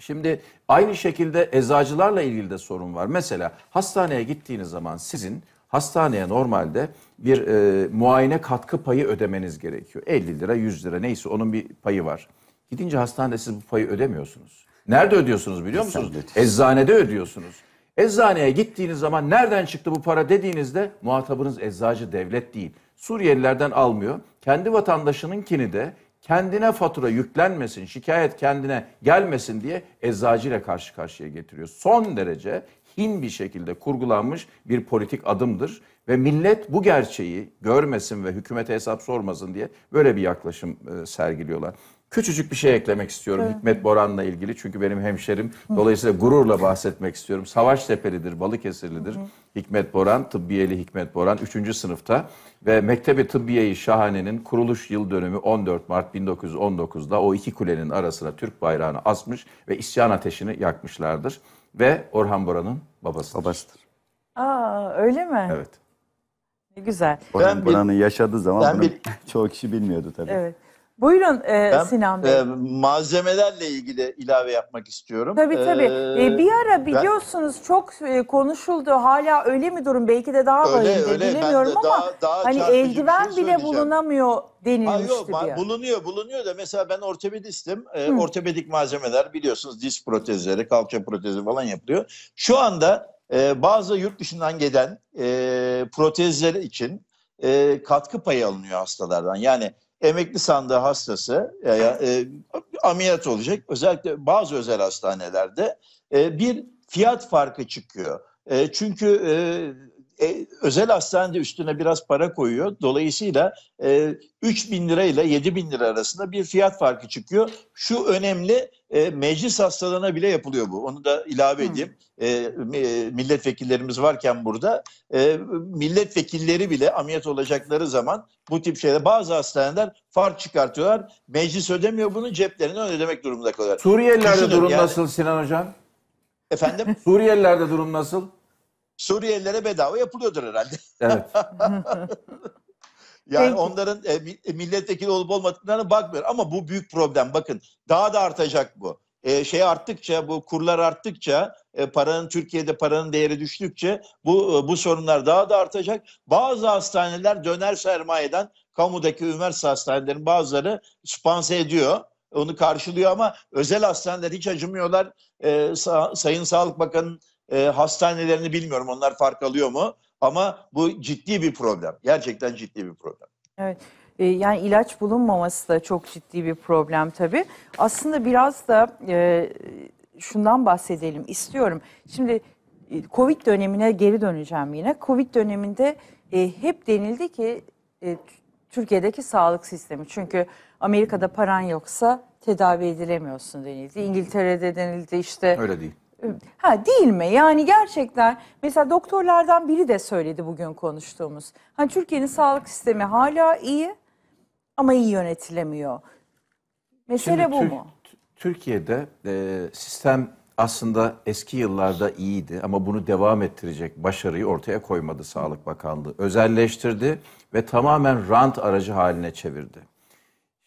Şimdi aynı şekilde eczacılarla ilgili de sorun var. Mesela hastaneye gittiğiniz zaman sizin hastaneye normalde bir e, muayene katkı payı ödemeniz gerekiyor. 50 lira 100 lira neyse onun bir payı var. Gidince hastanede siz bu payı ödemiyorsunuz. Nerede ödüyorsunuz biliyor musunuz? Eczanede ödüyorsunuz. Eczaneye gittiğiniz zaman nereden çıktı bu para dediğinizde muhatabınız eczacı devlet değil. Suriyelilerden almıyor. Kendi vatandaşınınkini de kendine fatura yüklenmesin, şikayet kendine gelmesin diye eczacı ile karşı karşıya getiriyor. Son derece etkin bir şekilde kurgulanmış bir politik adımdır. Ve millet bu gerçeği görmesin ve hükümete hesap sormasın diye böyle bir yaklaşım e, sergiliyorlar. Küçücük bir şey eklemek istiyorum evet. Hikmet Boran'la ilgili çünkü benim hemşerim. Dolayısıyla gururla bahsetmek istiyorum. Savaş Tepelidir, Balıkesirlidir. Hı Hikmet Boran, Tıbbiyeli Hikmet Boran üçüncü sınıfta ve Mektebi Tıbbiye-i Şahane'nin kuruluş yıl dönümü 14 Mart 1919'da o iki kulenin arasına Türk bayrağını asmış ve isyan ateşini yakmışlardır ve Orhan Bora'nın babasıdır. Babasıdır. Aa öyle mi? Evet. Ne güzel. Orhan Ben Buran'ın yaşadığı zaman ben bunu bil- [laughs] çoğu kişi bilmiyordu tabii. Evet. Buyurun e, ben, Sinan e, Bey. E, malzemelerle ilgili ilave yapmak istiyorum. Tabii tabii. Ee, e, bir ara biliyorsunuz ben, çok e, konuşuldu. Hala öyle mi durum? Belki de daha öyle, öyle, bilemiyorum ben de ama daha, daha hani şey eldiven şey bile bulunamıyor denilmişti ha, yok, diyor. Bulunuyor bulunuyor da mesela ben ortopedistim. E, ortopedik malzemeler biliyorsunuz diz protezleri, kalça protezi falan yapılıyor. Şu anda e, bazı yurt dışından gelen e, protezler için e, katkı payı alınıyor hastalardan. Yani emekli sandığı hastası e, e, ameliyat olacak. Özellikle bazı özel hastanelerde e, bir fiyat farkı çıkıyor. E, çünkü e, e, özel hastanede üstüne biraz para koyuyor. Dolayısıyla e, 3 bin lira ile 7 bin lira arasında bir fiyat farkı çıkıyor. Şu önemli e, meclis hastalığına bile yapılıyor bu. Onu da ilave hmm. edeyim. E, e, milletvekillerimiz varken burada e, milletvekilleri bile ameliyat olacakları zaman bu tip şeyler bazı hastaneler fark çıkartıyorlar. Meclis ödemiyor bunu ceplerinden ödemek durumunda kalıyor. Suriyelilerde Düşünün durum yani, nasıl Sinan Hocam? Efendim? Suriyelilerde durum nasıl? Suriyelilere bedava yapılıyordur herhalde. Evet. [laughs] yani Peki. onların e, e milletvekili olup olmadıklarına bakmıyor ama bu büyük problem. Bakın daha da artacak bu. E, şey arttıkça bu kurlar arttıkça e, paranın Türkiye'de paranın değeri düştükçe bu e, bu sorunlar daha da artacak. Bazı hastaneler döner sermayeden kamudaki üniversite hastanelerin bazıları spanse ediyor onu karşılıyor ama özel hastaneler hiç acımıyorlar. E, Sa Sayın Sağlık Bakanı'nın e, hastanelerini bilmiyorum onlar fark alıyor mu? Ama bu ciddi bir problem. Gerçekten ciddi bir problem. Evet. E, yani ilaç bulunmaması da çok ciddi bir problem tabii. Aslında biraz da e, şundan bahsedelim istiyorum. Şimdi e, Covid dönemine geri döneceğim yine. Covid döneminde e, hep denildi ki e, Türkiye'deki sağlık sistemi. Çünkü Amerika'da paran yoksa tedavi edilemiyorsun denildi. İngiltere'de denildi işte. Öyle değil. Ha değil mi? Yani gerçekten mesela doktorlardan biri de söyledi bugün konuştuğumuz. Hani Türkiye'nin sağlık sistemi hala iyi ama iyi yönetilemiyor. Mesele Şimdi, bu mu? Türkiye'de e, sistem aslında eski yıllarda iyiydi ama bunu devam ettirecek başarıyı ortaya koymadı Sağlık Bakanlığı. Özelleştirdi ve tamamen rant aracı haline çevirdi.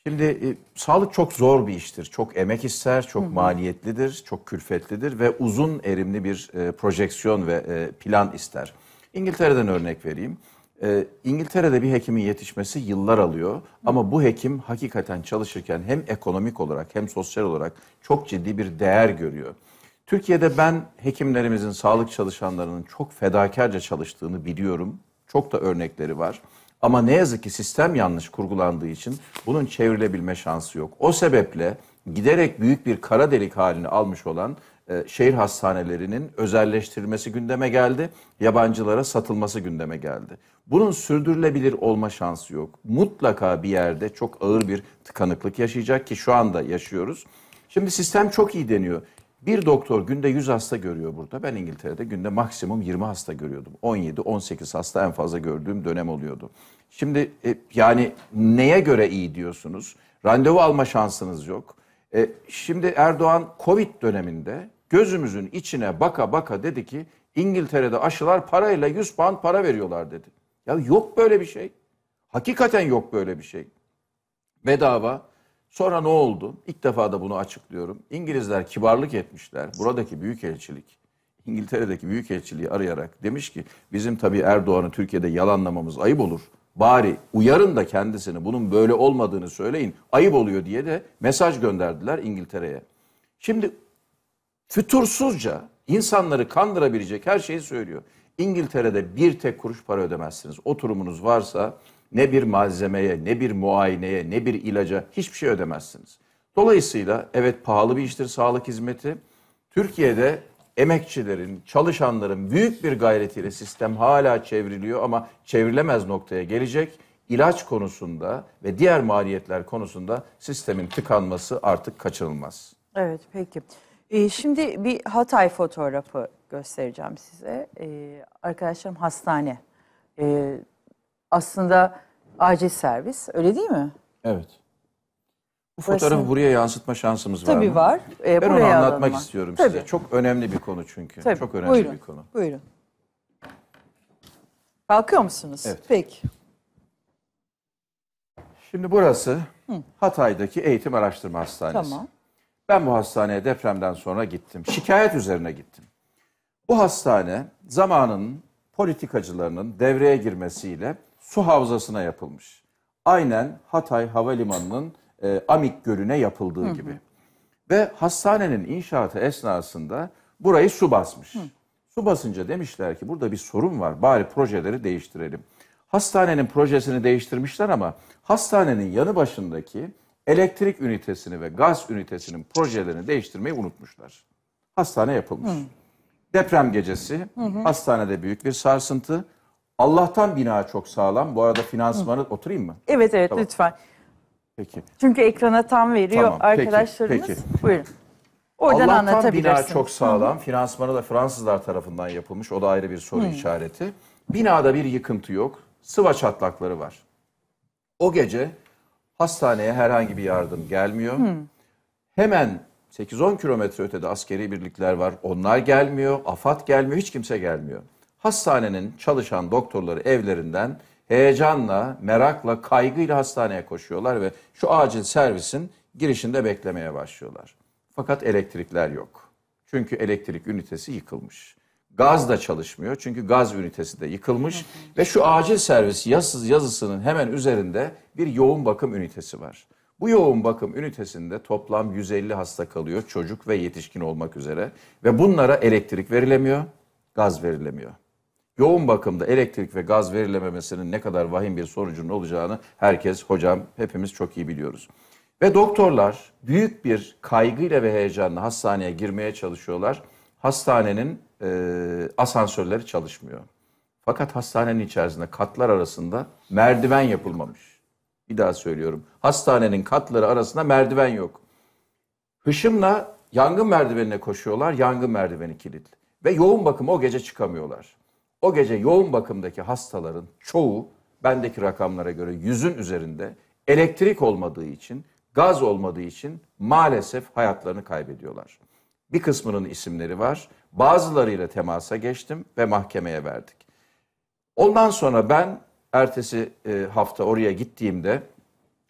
Şimdi e, sağlık çok zor bir iştir. Çok emek ister, çok Hı-hı. maliyetlidir, çok külfetlidir ve uzun erimli bir e, projeksiyon ve e, plan ister. İngiltere'den örnek vereyim. E, İngiltere'de bir hekimin yetişmesi yıllar alıyor ama bu hekim hakikaten çalışırken hem ekonomik olarak hem sosyal olarak çok ciddi bir değer görüyor. Türkiye'de ben hekimlerimizin, sağlık çalışanlarının çok fedakarca çalıştığını biliyorum. Çok da örnekleri var. Ama ne yazık ki sistem yanlış kurgulandığı için bunun çevrilebilme şansı yok. O sebeple giderek büyük bir kara delik halini almış olan e, şehir hastanelerinin özelleştirilmesi gündeme geldi. Yabancılara satılması gündeme geldi. Bunun sürdürülebilir olma şansı yok. Mutlaka bir yerde çok ağır bir tıkanıklık yaşayacak ki şu anda yaşıyoruz. Şimdi sistem çok iyi deniyor. Bir doktor günde 100 hasta görüyor burada. Ben İngiltere'de günde maksimum 20 hasta görüyordum. 17-18 hasta en fazla gördüğüm dönem oluyordu. Şimdi e, yani neye göre iyi diyorsunuz? Randevu alma şansınız yok. E, şimdi Erdoğan Covid döneminde gözümüzün içine baka baka dedi ki İngiltere'de aşılar parayla 100 pound para veriyorlar dedi. Ya yok böyle bir şey. Hakikaten yok böyle bir şey. Bedava Sonra ne oldu? İlk defa da bunu açıklıyorum. İngilizler kibarlık etmişler. Buradaki büyük elçilik, İngiltere'deki büyük elçiliği arayarak demiş ki bizim tabii Erdoğan'ı Türkiye'de yalanlamamız ayıp olur. Bari uyarın da kendisini bunun böyle olmadığını söyleyin. Ayıp oluyor diye de mesaj gönderdiler İngiltere'ye. Şimdi fütursuzca insanları kandırabilecek her şeyi söylüyor. İngiltere'de bir tek kuruş para ödemezsiniz. Oturumunuz varsa ne bir malzemeye, ne bir muayeneye, ne bir ilaca hiçbir şey ödemezsiniz. Dolayısıyla evet pahalı bir iştir sağlık hizmeti. Türkiye'de emekçilerin, çalışanların büyük bir gayretiyle sistem hala çevriliyor ama çevrilemez noktaya gelecek. İlaç konusunda ve diğer maliyetler konusunda sistemin tıkanması artık kaçınılmaz. Evet peki. Ee, şimdi bir Hatay fotoğrafı göstereceğim size. Ee, arkadaşlarım hastane. Ee, aslında acil servis. Öyle değil mi? Evet. Bu Burası... fotoğrafı buraya yansıtma şansımız var Tabii mı? var. Ee, ben onu anlatmak alalım. istiyorum Tabii. size. Çok önemli bir konu çünkü. Tabii. Çok önemli Buyurun. bir konu. Buyurun. Kalkıyor musunuz? Evet. Peki. Şimdi burası Hatay'daki Eğitim Araştırma Hastanesi. Tamam. Ben bu hastaneye depremden sonra gittim. Şikayet üzerine gittim. Bu hastane zamanın politikacılarının devreye girmesiyle su havzasına yapılmış. Aynen Hatay Havalimanı'nın e, Amik Gölü'ne yapıldığı hı hı. gibi. Ve hastanenin inşaatı esnasında burayı su basmış. Hı. Su basınca demişler ki burada bir sorun var bari projeleri değiştirelim. Hastanenin projesini değiştirmişler ama hastanenin yanı başındaki elektrik ünitesini ve gaz ünitesinin projelerini değiştirmeyi unutmuşlar. Hastane yapılmış. Hı. Deprem gecesi hı hı. hastanede büyük bir sarsıntı. Allah'tan bina çok sağlam. Bu arada finansmanı oturayım mı? Evet evet Tamam. lütfen. Peki. Çünkü ekrana tam veriyor Tamam, arkadaşlarımız. peki. Buyurun. Oradan Allah'tan bina çok sağlam. Finansmanı da Fransızlar tarafından yapılmış. O da ayrı bir soru işareti. Binada bir yıkıntı yok. Sıva çatlakları var. O gece hastaneye herhangi bir yardım gelmiyor. Hemen 8-10 kilometre ötede askeri birlikler var. Onlar gelmiyor. AFAD gelmiyor. Hiç kimse gelmiyor hastanenin çalışan doktorları evlerinden heyecanla, merakla, kaygıyla hastaneye koşuyorlar ve şu acil servisin girişinde beklemeye başlıyorlar. Fakat elektrikler yok. Çünkü elektrik ünitesi yıkılmış. Gaz da çalışmıyor çünkü gaz ünitesi de yıkılmış ve şu acil servis yazısı, yazısının hemen üzerinde bir yoğun bakım ünitesi var. Bu yoğun bakım ünitesinde toplam 150 hasta kalıyor çocuk ve yetişkin olmak üzere ve bunlara elektrik verilemiyor, gaz verilemiyor yoğun bakımda elektrik ve gaz verilememesinin ne kadar vahim bir sonucunun olacağını herkes, hocam, hepimiz çok iyi biliyoruz. Ve doktorlar büyük bir kaygıyla ve heyecanla hastaneye girmeye çalışıyorlar. Hastanenin e, asansörleri çalışmıyor. Fakat hastanenin içerisinde katlar arasında merdiven yapılmamış. Bir daha söylüyorum. Hastanenin katları arasında merdiven yok. Hışımla yangın merdivenine koşuyorlar. Yangın merdiveni kilitli. Ve yoğun bakıma o gece çıkamıyorlar. O gece yoğun bakımdaki hastaların çoğu bendeki rakamlara göre yüzün üzerinde elektrik olmadığı için, gaz olmadığı için maalesef hayatlarını kaybediyorlar. Bir kısmının isimleri var. Bazılarıyla temasa geçtim ve mahkemeye verdik. Ondan sonra ben ertesi e, hafta oraya gittiğimde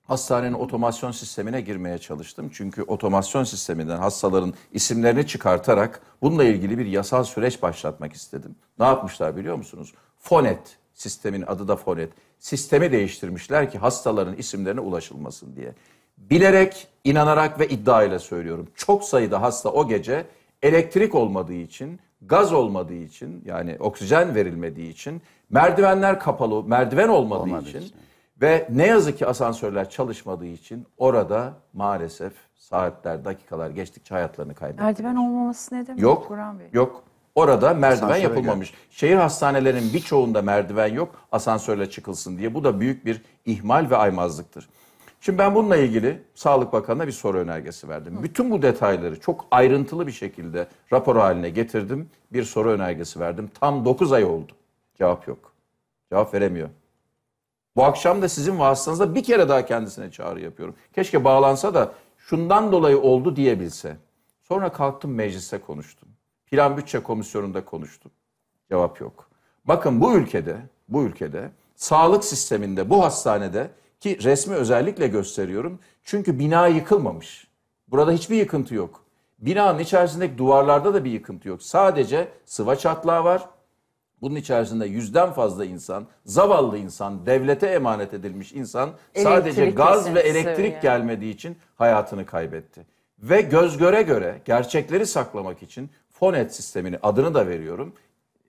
hastanenin otomasyon sistemine girmeye çalıştım. Çünkü otomasyon sisteminden hastaların isimlerini çıkartarak bununla ilgili bir yasal süreç başlatmak istedim. Ne yapmışlar biliyor musunuz? Fonet sistemin adı da Fonet. Sistemi değiştirmişler ki hastaların isimlerine ulaşılmasın diye. Bilerek, inanarak ve iddia ile söylüyorum. Çok sayıda hasta o gece elektrik olmadığı için, gaz olmadığı için yani oksijen verilmediği için, merdivenler kapalı, merdiven olmadığı, olmadığı için, için ve ne yazık ki asansörler çalışmadığı için orada maalesef saatler, dakikalar geçtikçe hayatlarını kaybettiler. Merdiven olmaması ne demek yok, Burhan Bey? Yok. Orada merdiven Asansöre yapılmamış. Gel. Şehir hastanelerinin birçoğunda merdiven yok asansörle çıkılsın diye. Bu da büyük bir ihmal ve aymazlıktır. Şimdi ben bununla ilgili Sağlık Bakanı'na bir soru önergesi verdim. Hı. Bütün bu detayları çok ayrıntılı bir şekilde rapor haline getirdim. Bir soru önergesi verdim. Tam 9 ay oldu. Cevap yok. Cevap veremiyor. Bu akşam da sizin vasıtanızda bir kere daha kendisine çağrı yapıyorum. Keşke bağlansa da şundan dolayı oldu diyebilse. Sonra kalktım meclise konuştum. Plan bütçe komisyonunda konuştum. Cevap yok. Bakın bu ülkede, bu ülkede sağlık sisteminde, bu hastanede ki resmi özellikle gösteriyorum. Çünkü bina yıkılmamış. Burada hiçbir yıkıntı yok. Binanın içerisindeki duvarlarda da bir yıkıntı yok. Sadece sıva çatlağı var. Bunun içerisinde yüzden fazla insan, zavallı insan, devlete emanet edilmiş insan sadece gaz ve elektrik yani. gelmediği için hayatını kaybetti. Ve göz göre göre gerçekleri saklamak için FONET sistemini adını da veriyorum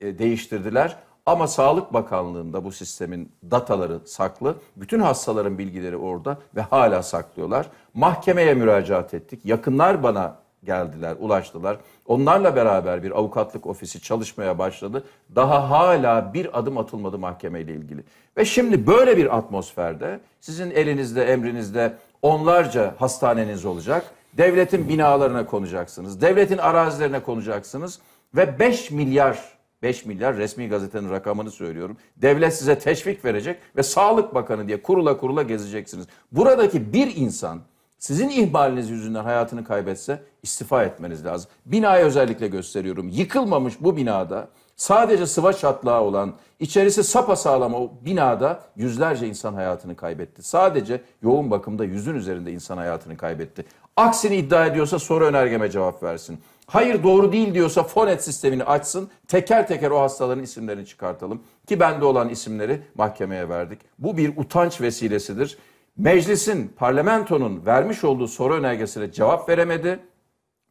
e, değiştirdiler. Ama Sağlık Bakanlığı'nda bu sistemin dataları saklı. Bütün hastaların bilgileri orada ve hala saklıyorlar. Mahkemeye müracaat ettik. Yakınlar bana geldiler, ulaştılar. Onlarla beraber bir avukatlık ofisi çalışmaya başladı. Daha hala bir adım atılmadı mahkemeyle ilgili. Ve şimdi böyle bir atmosferde sizin elinizde, emrinizde onlarca hastaneniz olacak. Devletin binalarına konacaksınız. Devletin arazilerine konacaksınız ve 5 milyar 5 milyar resmi gazetenin rakamını söylüyorum. Devlet size teşvik verecek ve Sağlık Bakanı diye kurula kurula gezeceksiniz. Buradaki bir insan sizin ihbaliniz yüzünden hayatını kaybetse istifa etmeniz lazım. Binayı özellikle gösteriyorum. Yıkılmamış bu binada sadece sıva çatlağı olan, içerisi sapasağlam o binada yüzlerce insan hayatını kaybetti. Sadece yoğun bakımda yüzün üzerinde insan hayatını kaybetti. Aksini iddia ediyorsa soru önergeme cevap versin. Hayır doğru değil diyorsa fonet sistemini açsın. Teker teker o hastaların isimlerini çıkartalım. Ki bende olan isimleri mahkemeye verdik. Bu bir utanç vesilesidir. Meclisin, parlamentonun vermiş olduğu soru önergesine cevap veremedi.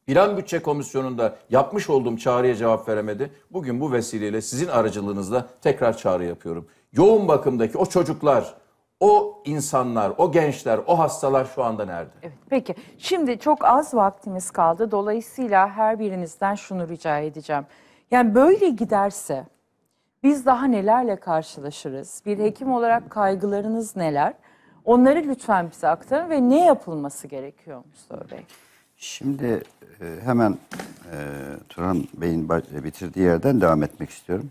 İran Bütçe Komisyonu'nda yapmış olduğum çağrıya cevap veremedi. Bugün bu vesileyle sizin aracılığınızla tekrar çağrı yapıyorum. Yoğun bakımdaki o çocuklar, o insanlar, o gençler, o hastalar şu anda nerede? Evet, peki. Şimdi çok az vaktimiz kaldı. Dolayısıyla her birinizden şunu rica edeceğim. Yani böyle giderse biz daha nelerle karşılaşırız? Bir hekim olarak kaygılarınız neler? Onları lütfen bize aktarın ve ne yapılması gerekiyor Mustafa Bey? Şimdi e, hemen e, Turan Bey'in e, bitirdiği yerden devam etmek istiyorum.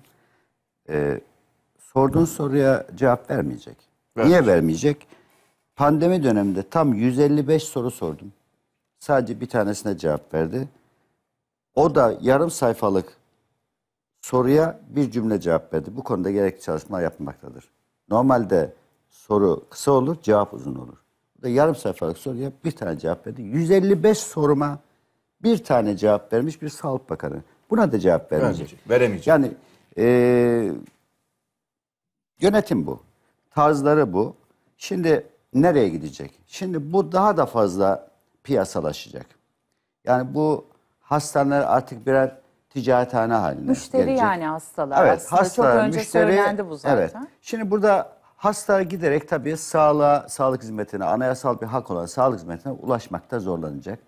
sorduğun soruya cevap vermeyecek. Vermiş. Niye vermeyecek? Pandemi döneminde tam 155 soru sordum. Sadece bir tanesine cevap verdi. O da yarım sayfalık soruya bir cümle cevap verdi. Bu konuda gerekli çalışmalar yapmaktadır. Normalde soru kısa olur, cevap uzun olur. Bu da yarım sayfalık soruya bir tane cevap verdi. 155 soruma bir tane cevap vermiş bir Sağlık Bakanı. Buna da cevap vermeyecek. Vermeyecek. veremeyecek. Yani e, yönetim bu. Tarzları bu. Şimdi nereye gidecek? Şimdi bu daha da fazla piyasalaşacak. Yani bu hastaneler artık birer ticarethane haline Müşteri gelecek. yani hastalar evet, Hastalar, çok önce müşteri, söylendi bu zaten. Evet. Şimdi burada Hasta giderek tabii sağlığa, sağlık hizmetine, anayasal bir hak olan sağlık hizmetine ulaşmakta zorlanacak.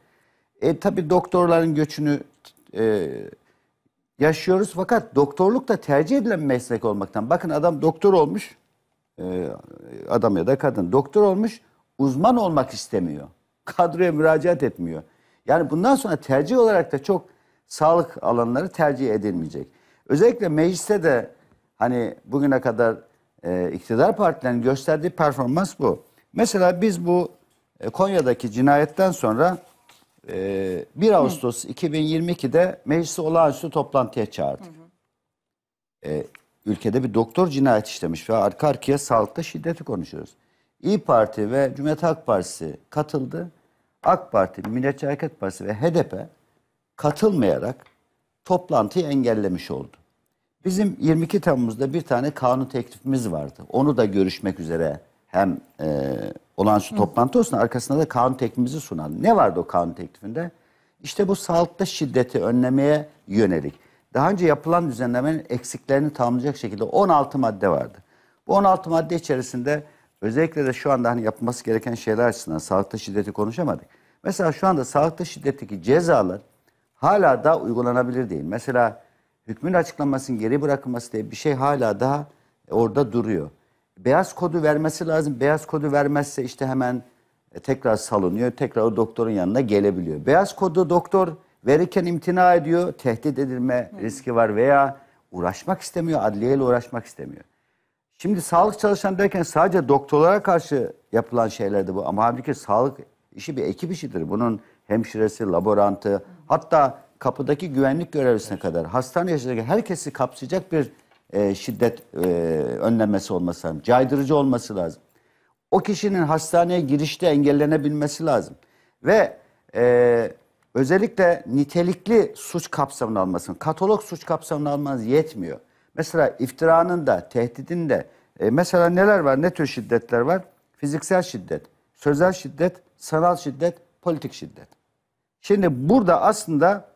E, tabii doktorların göçünü e, yaşıyoruz fakat doktorluk da tercih edilen meslek olmaktan. Bakın adam doktor olmuş, e, adam ya da kadın doktor olmuş, uzman olmak istemiyor. [laughs] Kadroya müracaat etmiyor. Yani bundan sonra tercih olarak da çok sağlık alanları tercih edilmeyecek. Özellikle mecliste de hani bugüne kadar e, iktidar partilerinin gösterdiği performans bu. Mesela biz bu e, Konya'daki cinayetten sonra e, 1 Ağustos 2022'de meclisi olağanüstü toplantıya çağırdık. E, ülkede bir doktor cinayet işlemiş ve arka arkaya sağlıkta şiddeti konuşuyoruz. İyi Parti ve Cumhuriyet Halk Partisi katıldı. AK Parti, Milliyetçi Hareket Partisi ve HDP katılmayarak toplantıyı engellemiş oldu. Bizim 22 Temmuz'da bir tane kanun teklifimiz vardı. Onu da görüşmek üzere hem e, şu toplantı olsun arkasında da kanun teklifimizi sunan. Ne vardı o kanun teklifinde? İşte bu sağlıkta şiddeti önlemeye yönelik. Daha önce yapılan düzenlemenin eksiklerini tamamlayacak şekilde 16 madde vardı. Bu 16 madde içerisinde özellikle de şu anda hani yapılması gereken şeyler açısından sağlıkta şiddeti konuşamadık. Mesela şu anda sağlıkta şiddetteki cezalar hala da uygulanabilir değil. Mesela hükmün açıklanmasının geri bırakılması diye bir şey hala daha orada duruyor. Beyaz kodu vermesi lazım. Beyaz kodu vermezse işte hemen e, tekrar salınıyor. Tekrar o doktorun yanına gelebiliyor. Beyaz kodu doktor verirken imtina ediyor. Tehdit edilme riski var veya uğraşmak istemiyor. Adliyeyle uğraşmak istemiyor. Şimdi sağlık çalışan derken sadece doktorlara karşı yapılan şeylerdi bu. Ama halbuki sağlık işi bir ekip işidir. Bunun hemşiresi, laborantı, hatta kapıdaki güvenlik görevlisine kadar hastane yaşındaki herkesi kapsayacak bir e, şiddet e, önlemesi olması lazım. Caydırıcı olması lazım. O kişinin hastaneye girişte engellenebilmesi lazım. Ve e, özellikle nitelikli suç kapsamını almasın. Katalog suç kapsamını almanız yetmiyor. Mesela iftiranın da, tehdidin de. E, mesela neler var, ne tür şiddetler var? Fiziksel şiddet, sözel şiddet, sanal şiddet, politik şiddet. Şimdi burada aslında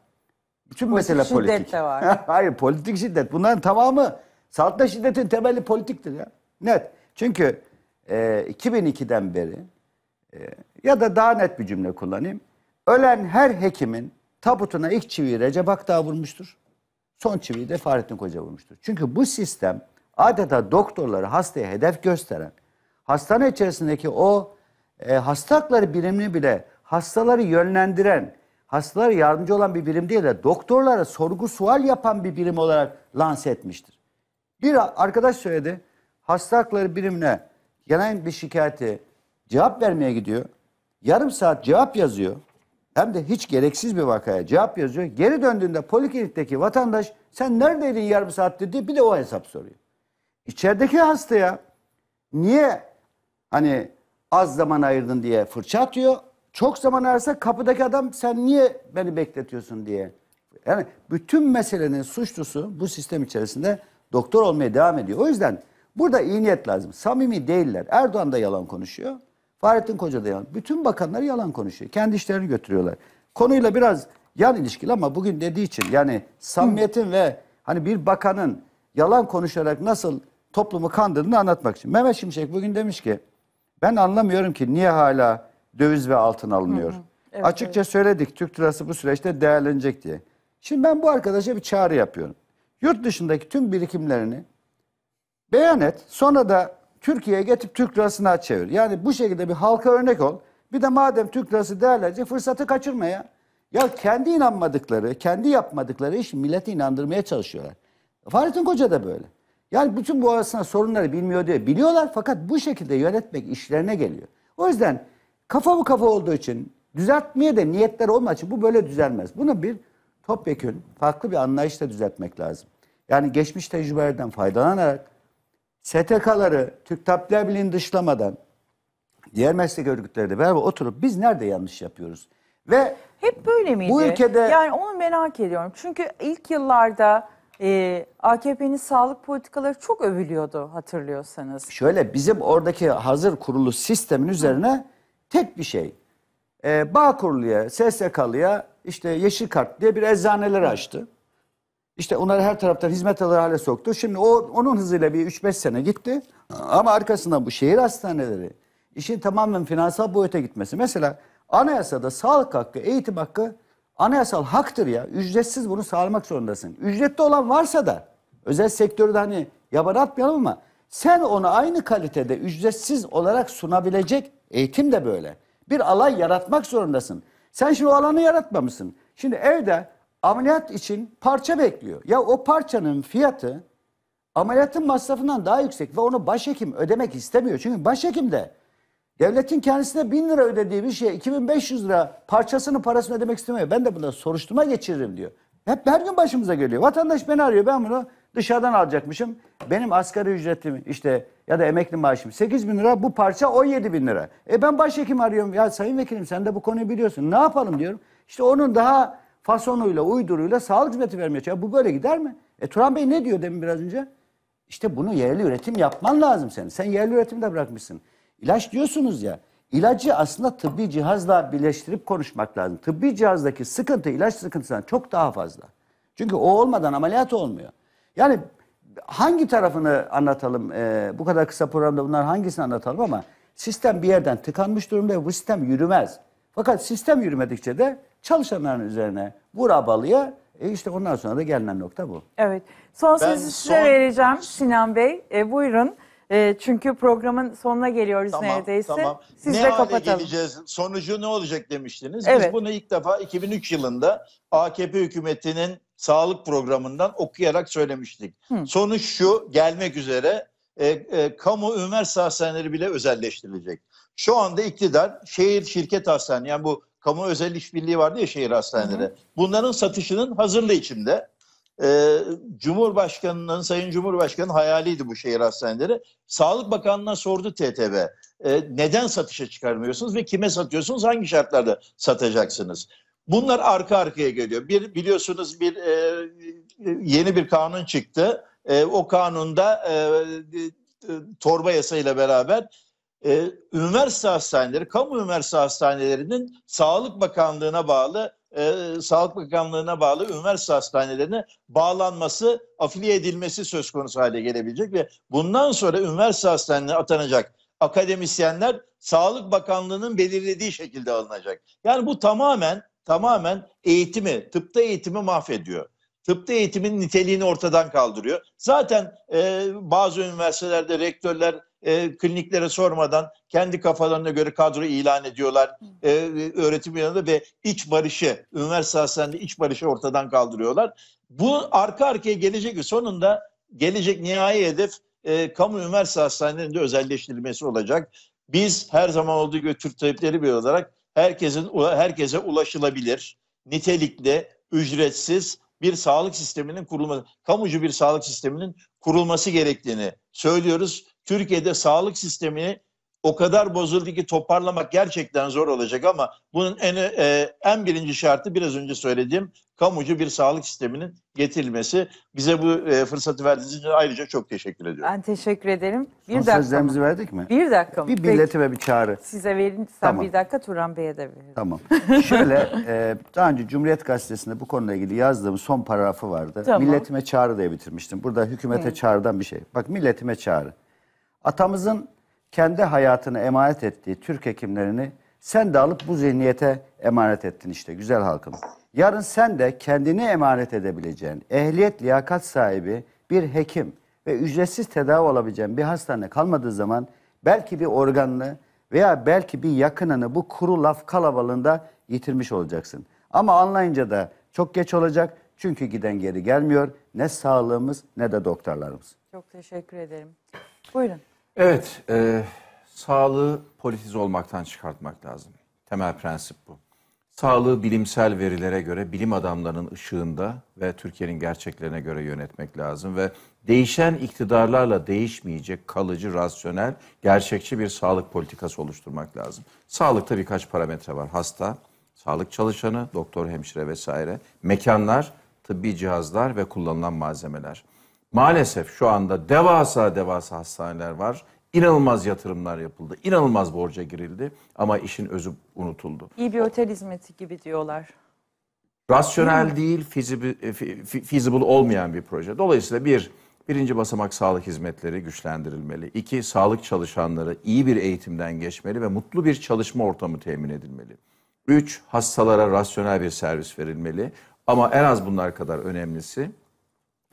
Tüm politik mesele politik. Şiddet de var. [laughs] Hayır politik şiddet. Bunların tamamı saldırı şiddetin temeli politiktir ya. Net. Çünkü e, 2002'den beri e, ya da daha net bir cümle kullanayım. Ölen her hekimin tabutuna ilk çiviyi Recep Akdağ vurmuştur. Son çiviyi de Fahrettin Koca vurmuştur. Çünkü bu sistem adeta doktorları hastaya hedef gösteren, hastane içerisindeki o e, hasta birimini bile hastaları yönlendiren, Hastalar yardımcı olan bir birim değil de doktorlara sorgu sual yapan bir birim olarak lanse etmiştir. Bir arkadaş söyledi. Hasta hakları birimine gelen bir şikayeti cevap vermeye gidiyor. Yarım saat cevap yazıyor. Hem de hiç gereksiz bir vakaya cevap yazıyor. Geri döndüğünde poliklinikteki vatandaş sen neredeydin yarım saat dedi bir de o hesap soruyor. İçerideki hastaya niye hani az zaman ayırdın diye fırça atıyor. Çok zaman ararsa kapıdaki adam sen niye beni bekletiyorsun diye. Yani bütün meselenin suçlusu bu sistem içerisinde doktor olmaya devam ediyor. O yüzden burada iyi niyet lazım. Samimi değiller. Erdoğan da yalan konuşuyor. Fahrettin Koca da yalan. Bütün bakanlar yalan konuşuyor. Kendi işlerini götürüyorlar. Konuyla biraz yan ilişkili ama bugün dediği için yani samimiyetin Hı. ve hani bir bakanın yalan konuşarak nasıl toplumu kandırdığını anlatmak için. Mehmet Şimşek bugün demiş ki ben anlamıyorum ki niye hala döviz ve altın alınıyor. Hı hı. Evet, Açıkça evet. söyledik Türk lirası bu süreçte değerlenecek diye. Şimdi ben bu arkadaşa bir çağrı yapıyorum. Yurt dışındaki tüm birikimlerini beyan et. Sonra da Türkiye'ye getirip Türk lirasına çevir. Yani bu şekilde bir halka örnek ol. Bir de madem Türk lirası değerlenecek fırsatı kaçırma ya. Ya kendi inanmadıkları, kendi yapmadıkları iş milleti inandırmaya çalışıyorlar. Fahrettin Koca da böyle. Yani bütün bu aslında sorunları bilmiyor diye biliyorlar fakat bu şekilde yönetmek işlerine geliyor. O yüzden kafa bu kafa olduğu için düzeltmeye de niyetler olmadığı için bu böyle düzelmez. Bunu bir topyekün farklı bir anlayışla düzeltmek lazım. Yani geçmiş tecrübelerden faydalanarak STK'ları Türk Tabipler Birliği'ni dışlamadan diğer meslek örgütleri beraber oturup biz nerede yanlış yapıyoruz? Ve hep böyle miydi? Bu ülkede yani onu merak ediyorum. Çünkü ilk yıllarda e, AKP'nin sağlık politikaları çok övülüyordu hatırlıyorsanız. Şöyle bizim oradaki hazır kurulu sistemin üzerine Hı Tek bir şey. Ee, Bağkurlu'ya, SSK'lıya işte yeşil kart diye bir eczaneler açtı. İşte onları her taraftan hizmet alır hale soktu. Şimdi o onun hızıyla bir 3-5 sene gitti. Ama arkasından bu şehir hastaneleri işin tamamen finansal boyuta gitmesi. Mesela anayasada sağlık hakkı, eğitim hakkı anayasal haktır ya. Ücretsiz bunu sağlamak zorundasın. Ücretli olan varsa da özel sektörü de hani yabana atmayalım ama sen onu aynı kalitede ücretsiz olarak sunabilecek Eğitim de böyle. Bir alan yaratmak zorundasın. Sen şimdi o alanı yaratmamışsın. Şimdi evde ameliyat için parça bekliyor. Ya o parçanın fiyatı ameliyatın masrafından daha yüksek ve onu başhekim ödemek istemiyor. Çünkü başhekim de devletin kendisine bin lira ödediği bir şeye 2500 lira parçasını parasını ödemek istemiyor. Ben de bunu soruşturma geçiririm diyor. Hep her gün başımıza geliyor. Vatandaş beni arıyor ben bunu Dışarıdan alacakmışım. Benim asgari ücretim işte ya da emekli maaşım 8 bin lira. Bu parça 17 bin lira. E ben başhekim arıyorum. Ya sayın vekilim sen de bu konuyu biliyorsun. Ne yapalım diyorum. İşte onun daha fasonuyla, uyduruyla sağlık hizmeti vermeye çalışıyor. Bu böyle gider mi? E Turan Bey ne diyor demin biraz önce? İşte bunu yerli üretim yapman lazım senin. Sen yerli üretim de bırakmışsın. İlaç diyorsunuz ya. İlacı aslında tıbbi cihazla birleştirip konuşmak lazım. Tıbbi cihazdaki sıkıntı ilaç sıkıntısından çok daha fazla. Çünkü o olmadan ameliyat olmuyor. Yani hangi tarafını anlatalım? E, bu kadar kısa programda bunlar hangisini anlatalım ama sistem bir yerden tıkanmış durumda bu sistem yürümez. Fakat sistem yürümedikçe de çalışanların üzerine vura balıya e işte ondan sonra da gelinen nokta bu. Evet. Son sözü size son... vereceğim Sinan Bey. E, buyurun. E, çünkü programın sonuna geliyoruz tamam, neredeyse. Tamam. Siz ne de kapatalım. Hale geleceğiz? Sonucu ne olacak demiştiniz. Evet. Biz bunu ilk defa 2003 yılında AKP hükümetinin sağlık programından okuyarak söylemiştik. Hı. Sonuç şu gelmek üzere e, e, kamu üniversite hastaneleri bile özelleştirilecek. Şu anda iktidar şehir şirket hastane yani bu kamu özel işbirliği vardı ya şehir hastaneleri. hı. Bunların satışının hazırlığı içinde. E, Cumhurbaşkanı'nın, Sayın Cumhurbaşkanı hayaliydi bu şehir hastaneleri. Sağlık Bakanlığı'na sordu TTB. E, neden satışa çıkarmıyorsunuz ve kime satıyorsunuz, hangi şartlarda satacaksınız? Bunlar arka arkaya geliyor. Bir biliyorsunuz bir e, yeni bir kanun çıktı. E, o kanunda e, e, torba yasayla beraber e, üniversite hastaneleri, kamu üniversite hastanelerinin Sağlık Bakanlığı'na bağlı e, Sağlık Bakanlığı'na bağlı üniversite hastanelerine bağlanması, afiliye edilmesi söz konusu hale gelebilecek ve bundan sonra üniversite hastanelerine atanacak akademisyenler Sağlık Bakanlığı'nın belirlediği şekilde alınacak. Yani bu tamamen tamamen eğitimi, tıpta eğitimi mahvediyor. Tıpta eğitimin niteliğini ortadan kaldırıyor. Zaten e, bazı üniversitelerde rektörler e, kliniklere sormadan kendi kafalarına göre kadro ilan ediyorlar. E, öğretim yanında ve iç barışı, üniversite hastanesinde iç barışı ortadan kaldırıyorlar. Bu arka arkaya gelecek sonunda gelecek nihai hedef e, kamu üniversite hastanelerinde özelleştirilmesi olacak. Biz her zaman olduğu gibi Türk Tabipleri bir olarak herkesin herkese ulaşılabilir, nitelikli, ücretsiz bir sağlık sisteminin kurulması, kamucu bir sağlık sisteminin kurulması gerektiğini söylüyoruz. Türkiye'de sağlık sistemini o kadar bozuldu ki toparlamak gerçekten zor olacak ama bunun en e, en birinci şartı biraz önce söylediğim kamucu bir sağlık sisteminin getirilmesi. Bize bu e, fırsatı verdiğiniz için ayrıca çok teşekkür ediyorum. Ben teşekkür ederim. Bir Son dakika sözlerimizi mı? verdik mi? Bir dakika mı? Bir millete ve bir çağrı. Size verin sen tamam. bir dakika Turan Bey'e de verin. Tamam. Şöyle e, daha önce Cumhuriyet Gazetesi'nde bu konuyla ilgili yazdığım son paragrafı vardı. Tamam. Milletime çağrı diye bitirmiştim. Burada hükümete Hı. çağrıdan bir şey. Bak milletime çağrı. Atamızın kendi hayatını emanet ettiği Türk hekimlerini sen de alıp bu zihniyete emanet ettin işte güzel halkım. Yarın sen de kendini emanet edebileceğin, ehliyet liyakat sahibi bir hekim ve ücretsiz tedavi olabileceğin bir hastane kalmadığı zaman belki bir organını veya belki bir yakınını bu kuru laf kalabalığında yitirmiş olacaksın. Ama anlayınca da çok geç olacak çünkü giden geri gelmiyor ne sağlığımız ne de doktorlarımız. Çok teşekkür ederim. Buyurun. Evet, e, sağlığı politize olmaktan çıkartmak lazım. Temel prensip bu. Sağlığı bilimsel verilere göre, bilim adamlarının ışığında ve Türkiye'nin gerçeklerine göre yönetmek lazım. Ve değişen iktidarlarla değişmeyecek kalıcı, rasyonel, gerçekçi bir sağlık politikası oluşturmak lazım. Sağlıkta birkaç parametre var. Hasta, sağlık çalışanı, doktor, hemşire vesaire, mekanlar, tıbbi cihazlar ve kullanılan malzemeler maalesef şu anda devasa devasa hastaneler var. İnanılmaz yatırımlar yapıldı. İnanılmaz borca girildi ama işin özü unutuldu. İyi bir otel hizmeti gibi diyorlar. Rasyonel değil, e, feasible olmayan bir proje. Dolayısıyla bir, birinci basamak sağlık hizmetleri güçlendirilmeli. İki, sağlık çalışanları iyi bir eğitimden geçmeli ve mutlu bir çalışma ortamı temin edilmeli. Üç, hastalara rasyonel bir servis verilmeli. Ama en az bunlar kadar önemlisi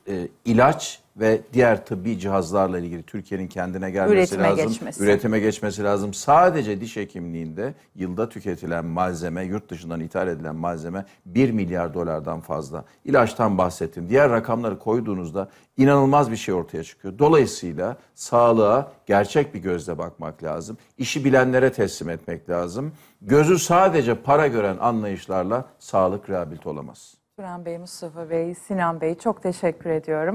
e, ilaç ve diğer tıbbi cihazlarla ilgili Türkiye'nin kendine gelmesi üretime lazım. Geçmesi. Üretime geçmesi lazım. Sadece diş hekimliğinde yılda tüketilen malzeme, yurt dışından ithal edilen malzeme 1 milyar dolardan fazla. İlaçtan bahsettim. Diğer rakamları koyduğunuzda inanılmaz bir şey ortaya çıkıyor. Dolayısıyla sağlığa gerçek bir gözle bakmak lazım. İşi bilenlere teslim etmek lazım. Gözü sadece para gören anlayışlarla sağlık rehabilit olamaz. Turan Bey, Mustafa Bey, Sinan Bey çok teşekkür ediyorum.